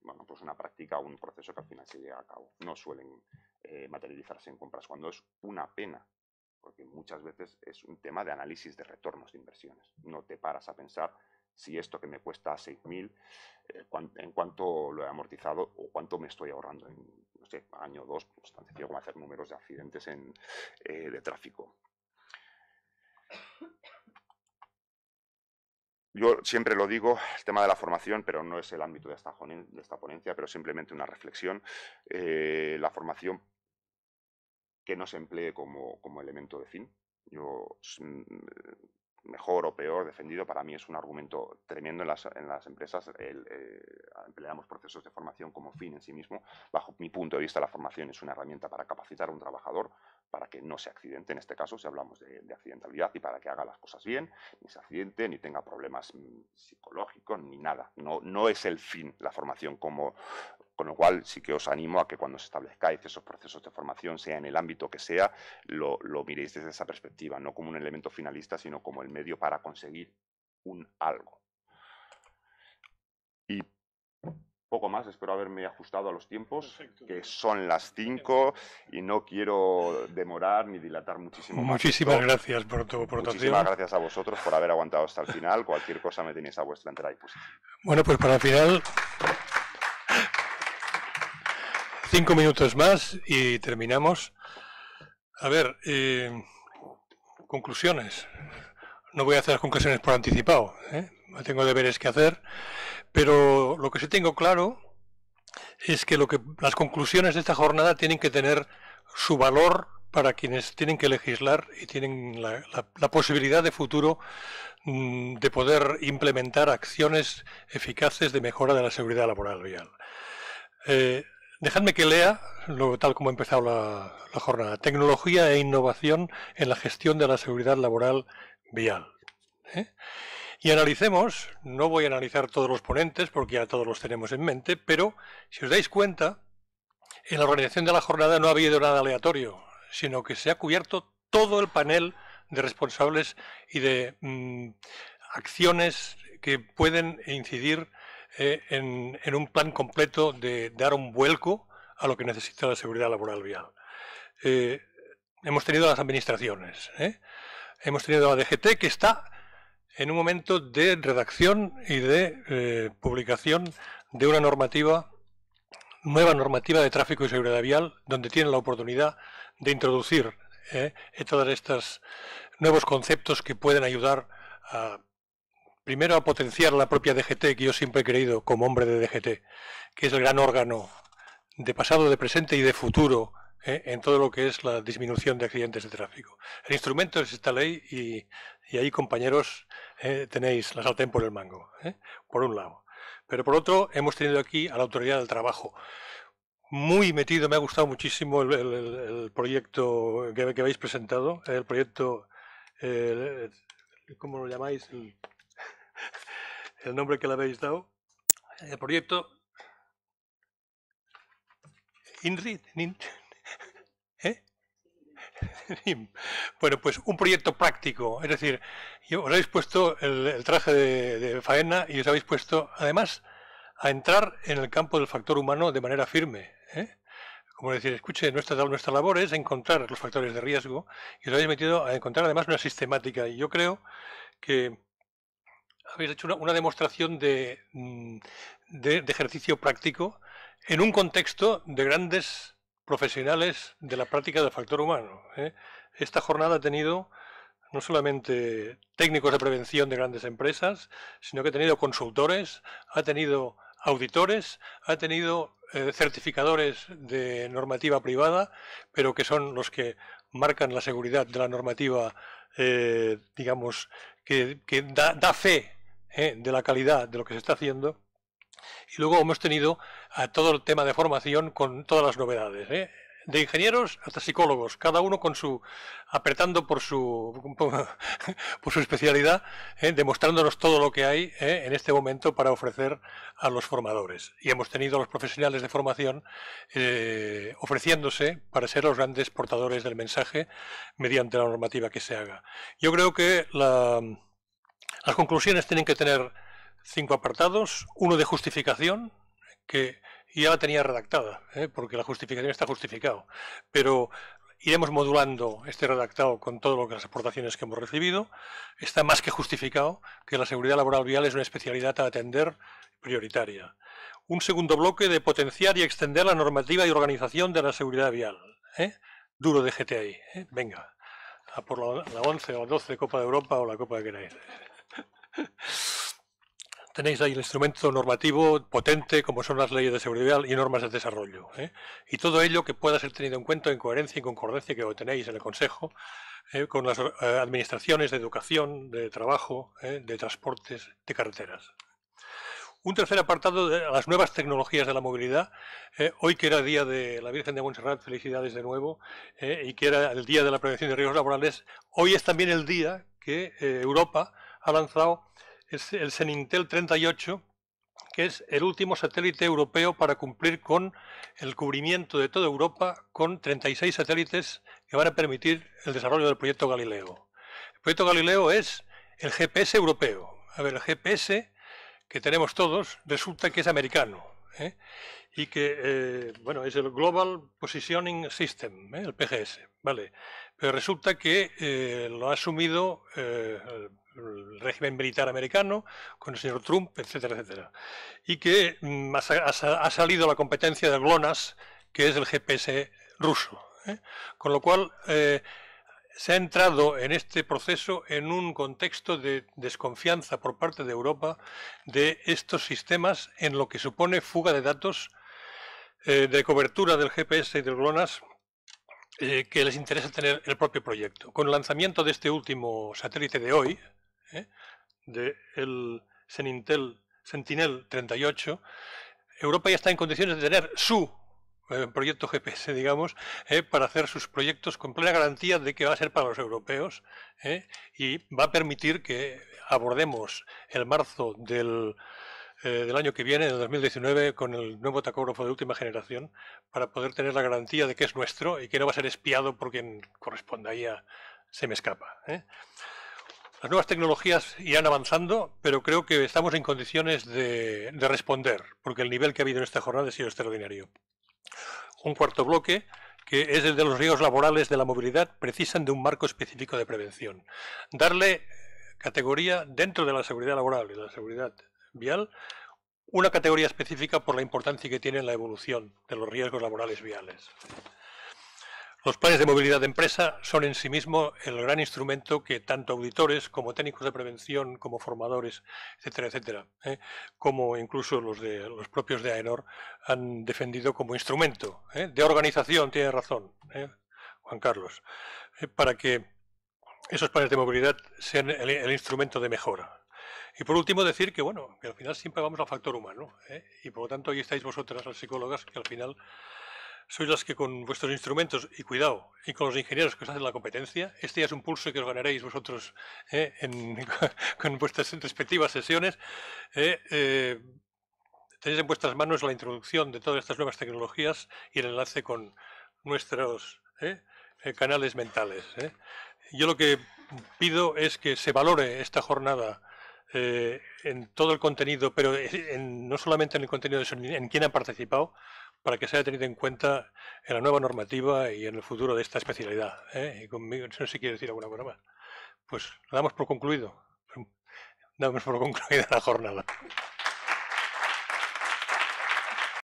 bueno, pues una práctica o un proceso que al final se llega a cabo. No suelen eh, materializarse en compras cuando es una pena porque muchas veces es un tema de análisis de retornos de inversiones. No te paras a pensar si esto que me cuesta 6.000, eh, en cuánto lo he amortizado o cuánto me estoy ahorrando en, no año o dos, pues tan como hacer números de accidentes eh, de tráfico. Yo siempre lo digo, el tema de la formación, pero no es el ámbito de esta, ponencia, pero simplemente una reflexión. Eh, la formación que no se emplee como, como elemento de fin. Yo mm, mejor o peor defendido, para mí es un argumento tremendo en las, empresas. El, eh, empleamos procesos de formación como fin en sí mismo. Bajo mi punto de vista, la formación es una herramienta para capacitar a un trabajador para que no se accidente, en este caso si hablamos de, accidentalidad y para que haga las cosas bien, ni se accidente, ni tenga problemas mm, psicológicos, ni nada. No, no es el fin la formación como, con lo cual, sí que os animo a que cuando se establezcáis esos procesos de formación, sea en el ámbito que sea, lo, miréis desde esa perspectiva, no como un elemento finalista, sino como el medio para conseguir un algo. Y poco más, espero haberme ajustado a los tiempos, que son las 5 y no quiero demorar ni dilatar muchísimo más. Muchísimas gracias por tu aportación. Muchísimas gracias a vosotros por haber aguantado hasta el final. Cualquier cosa me tenéis a vuestra entera disposición. Bueno, pues para el final... Cinco minutos más y terminamos. A ver, eh, conclusiones. No voy a hacer las conclusiones por anticipado. ¿eh? Tengo deberes que hacer. Pero lo que sí tengo claro es que, las conclusiones de esta jornada tienen que tener su valor para quienes tienen que legislar y tienen la, posibilidad de futuro mm, de poder implementar acciones eficaces de mejora de la seguridad laboral vial. Eh, Dejadme que lea, lo, tal como ha empezado la, jornada, tecnología e innovación en la gestión de la seguridad laboral vial. ¿eh? Y analicemos, no voy a analizar todos los ponentes porque ya todos los tenemos en mente, pero si os dais cuenta, en la organización de la jornada no ha habido nada aleatorio, sino que se ha cubierto todo el panel de responsables y de mm, acciones que pueden incidir eh, en, un plan completo de dar un vuelco a lo que necesita la seguridad laboral vial. Eh, hemos tenido las administraciones, ¿eh? hemos tenido la DGT que está en un momento de redacción y de publicación de una normativa nueva normativa de tráfico y seguridad vial, donde tiene la oportunidad de introducir todos estos nuevos conceptos que pueden ayudar a primero a potenciar la propia DGT, que yo siempre he creído como hombre de DGT, que es el gran órgano de pasado, de presente y de futuro ¿eh? en todo lo que es la disminución de accidentes de tráfico. El instrumento es esta ley y, ahí, compañeros, ¿eh? tenéis la sartén por el mango, ¿eh? por un lado. Pero por otro, hemos tenido aquí a la Autoridad del Trabajo. Muy metido, me ha gustado muchísimo el, proyecto que, habéis presentado, el proyecto, ¿cómo lo llamáis? el nombre que le habéis dado el eh, proyecto INRI, ¿eh? Bueno, pues un proyecto práctico, es decir, os habéis puesto el, traje de, faena y os habéis puesto, además, a entrar en el campo del factor humano de manera firme. ¿eh? Como decir, escuche, nuestra, nuestra labor es encontrar los factores de riesgo y os habéis metido a encontrar además una sistemática. Y yo creo que habéis hecho una, demostración mm, de, ejercicio práctico en un contexto de grandes profesionales de la práctica del factor humano. ¿eh? Esta jornada ha tenido no solamente técnicos de prevención de grandes empresas, sino que ha tenido consultores, ha tenido auditores, ha tenido eh, certificadores de normativa privada, pero que son los que marcan la seguridad de la normativa, eh, digamos, que, da, fe eh, de la calidad de lo que se está haciendo. Y luego hemos tenido a todo el tema de formación con todas las novedades. Eh de ingenieros hasta psicólogos, cada uno con su apretando por su por su especialidad, ¿eh? demostrándonos todo lo que hay ¿eh? en este momento para ofrecer a los formadores. Y hemos tenido a los profesionales de formación eh, ofreciéndose para ser los grandes portadores del mensaje mediante la normativa que se haga. Yo creo que las conclusiones tienen que tener cinco apartados, uno de justificación, que y ya la tenía redactada, ¿eh? porque la justificación está justificado. Pero iremos modulando este redactado con todas las aportaciones que hemos recibido. Está más que justificado que la seguridad laboral vial es una especialidad a atender prioritaria. Un segundo bloque de potenciar y extender la normativa y organización de la seguridad vial. ¿eh? Duro de GTI. ¿eh? Venga, a por la, once 11 o la 12 Copa de Europa o la Copa de queráis. tenéis ahí el instrumento normativo potente como son las leyes de seguridad y normas de desarrollo. ¿eh? Y todo ello que pueda ser tenido en cuenta en coherencia y concordancia que tenéis en el Consejo ¿eh? con las eh, administraciones de educación, de trabajo, de transportes, de carreteras. Un tercer apartado de las nuevas tecnologías de la movilidad. hoy que era Día de la Virgen de Montserrat, felicidades de nuevo, y que era el Día de la Prevención de Riesgos Laborales, hoy es también el día que Europa ha lanzado es el Senintel 38, que es el último satélite europeo para cumplir con el cubrimiento de toda Europa con 36 satélites que van a permitir el desarrollo del proyecto Galileo. El proyecto Galileo es el GPS europeo. A ver, el GPS que tenemos todos resulta que es americano ¿eh? y que, eh, bueno, es el Global Positioning System, ¿eh? el PGS, ¿vale? Pero resulta que lo ha asumido el régimen militar americano, con el señor Trump, etcétera, etcétera. Y que mm, ha, salido la competencia de GLONASS, que es el GPS ruso. ¿eh? Con lo cual, eh, se ha entrado en este proceso en un contexto de desconfianza por parte de Europa de estos sistemas en lo que supone fuga de datos eh, de cobertura del GPS y del GLONASS que les interesa tener el propio proyecto. Con el lanzamiento de este último satélite de hoy, del ¿eh? de Sentinel 38, Europa ya está en condiciones de tener su eh, proyecto GPS, digamos, eh, para hacer sus proyectos con plena garantía de que va a ser para los europeos y va a permitir que abordemos el marzo del, año que viene, el 2019, con el nuevo tacógrafo de última generación, para poder tener la garantía de que es nuestro y que no va a ser espiado por quien corresponda. Ahí ya se me escapa. Las nuevas tecnologías irán avanzando, pero creo que estamos en condiciones de, responder, porque el nivel que ha habido en esta jornada ha sido extraordinario. Un cuarto bloque, que es el de los riesgos laborales de la movilidad, precisan de un marco específico de prevención. Darle categoría dentro de la seguridad laboral y la seguridad vial, una categoría específica por la importancia que tiene en la evolución de los riesgos laborales viales. Los planes de movilidad de empresa son en sí mismo el gran instrumento que tanto auditores como técnicos de prevención, como formadores, etcétera, etcétera, ¿eh? como incluso los, de, los propios de AENOR han defendido como instrumento ¿eh? de organización, tiene razón ¿eh? Juan Carlos, para que esos planes de movilidad sean el, instrumento de mejora. Y por último decir que bueno, al final siempre vamos al factor humano y por lo tanto ahí estáis vosotras las psicólogas que al final sois las que con vuestros instrumentos, y cuidado, y con los ingenieros que os hacen la competencia, este ya es un pulso que os ganaréis vosotros ¿eh? en, con vuestras respectivas sesiones, ¿eh? Eh, tenéis en vuestras manos la introducción de todas estas nuevas tecnologías y el enlace con nuestros canales mentales. Yo lo que pido es que se valore esta jornada en todo el contenido, pero no solamente en el contenido, de en quién han participado, para que se haya tenido en cuenta en la nueva normativa y en el futuro de esta especialidad. ¿eh? Y conmigo, no sé si quiere decir alguna cosa más. Pues damos por concluido. Damos por concluida la jornada.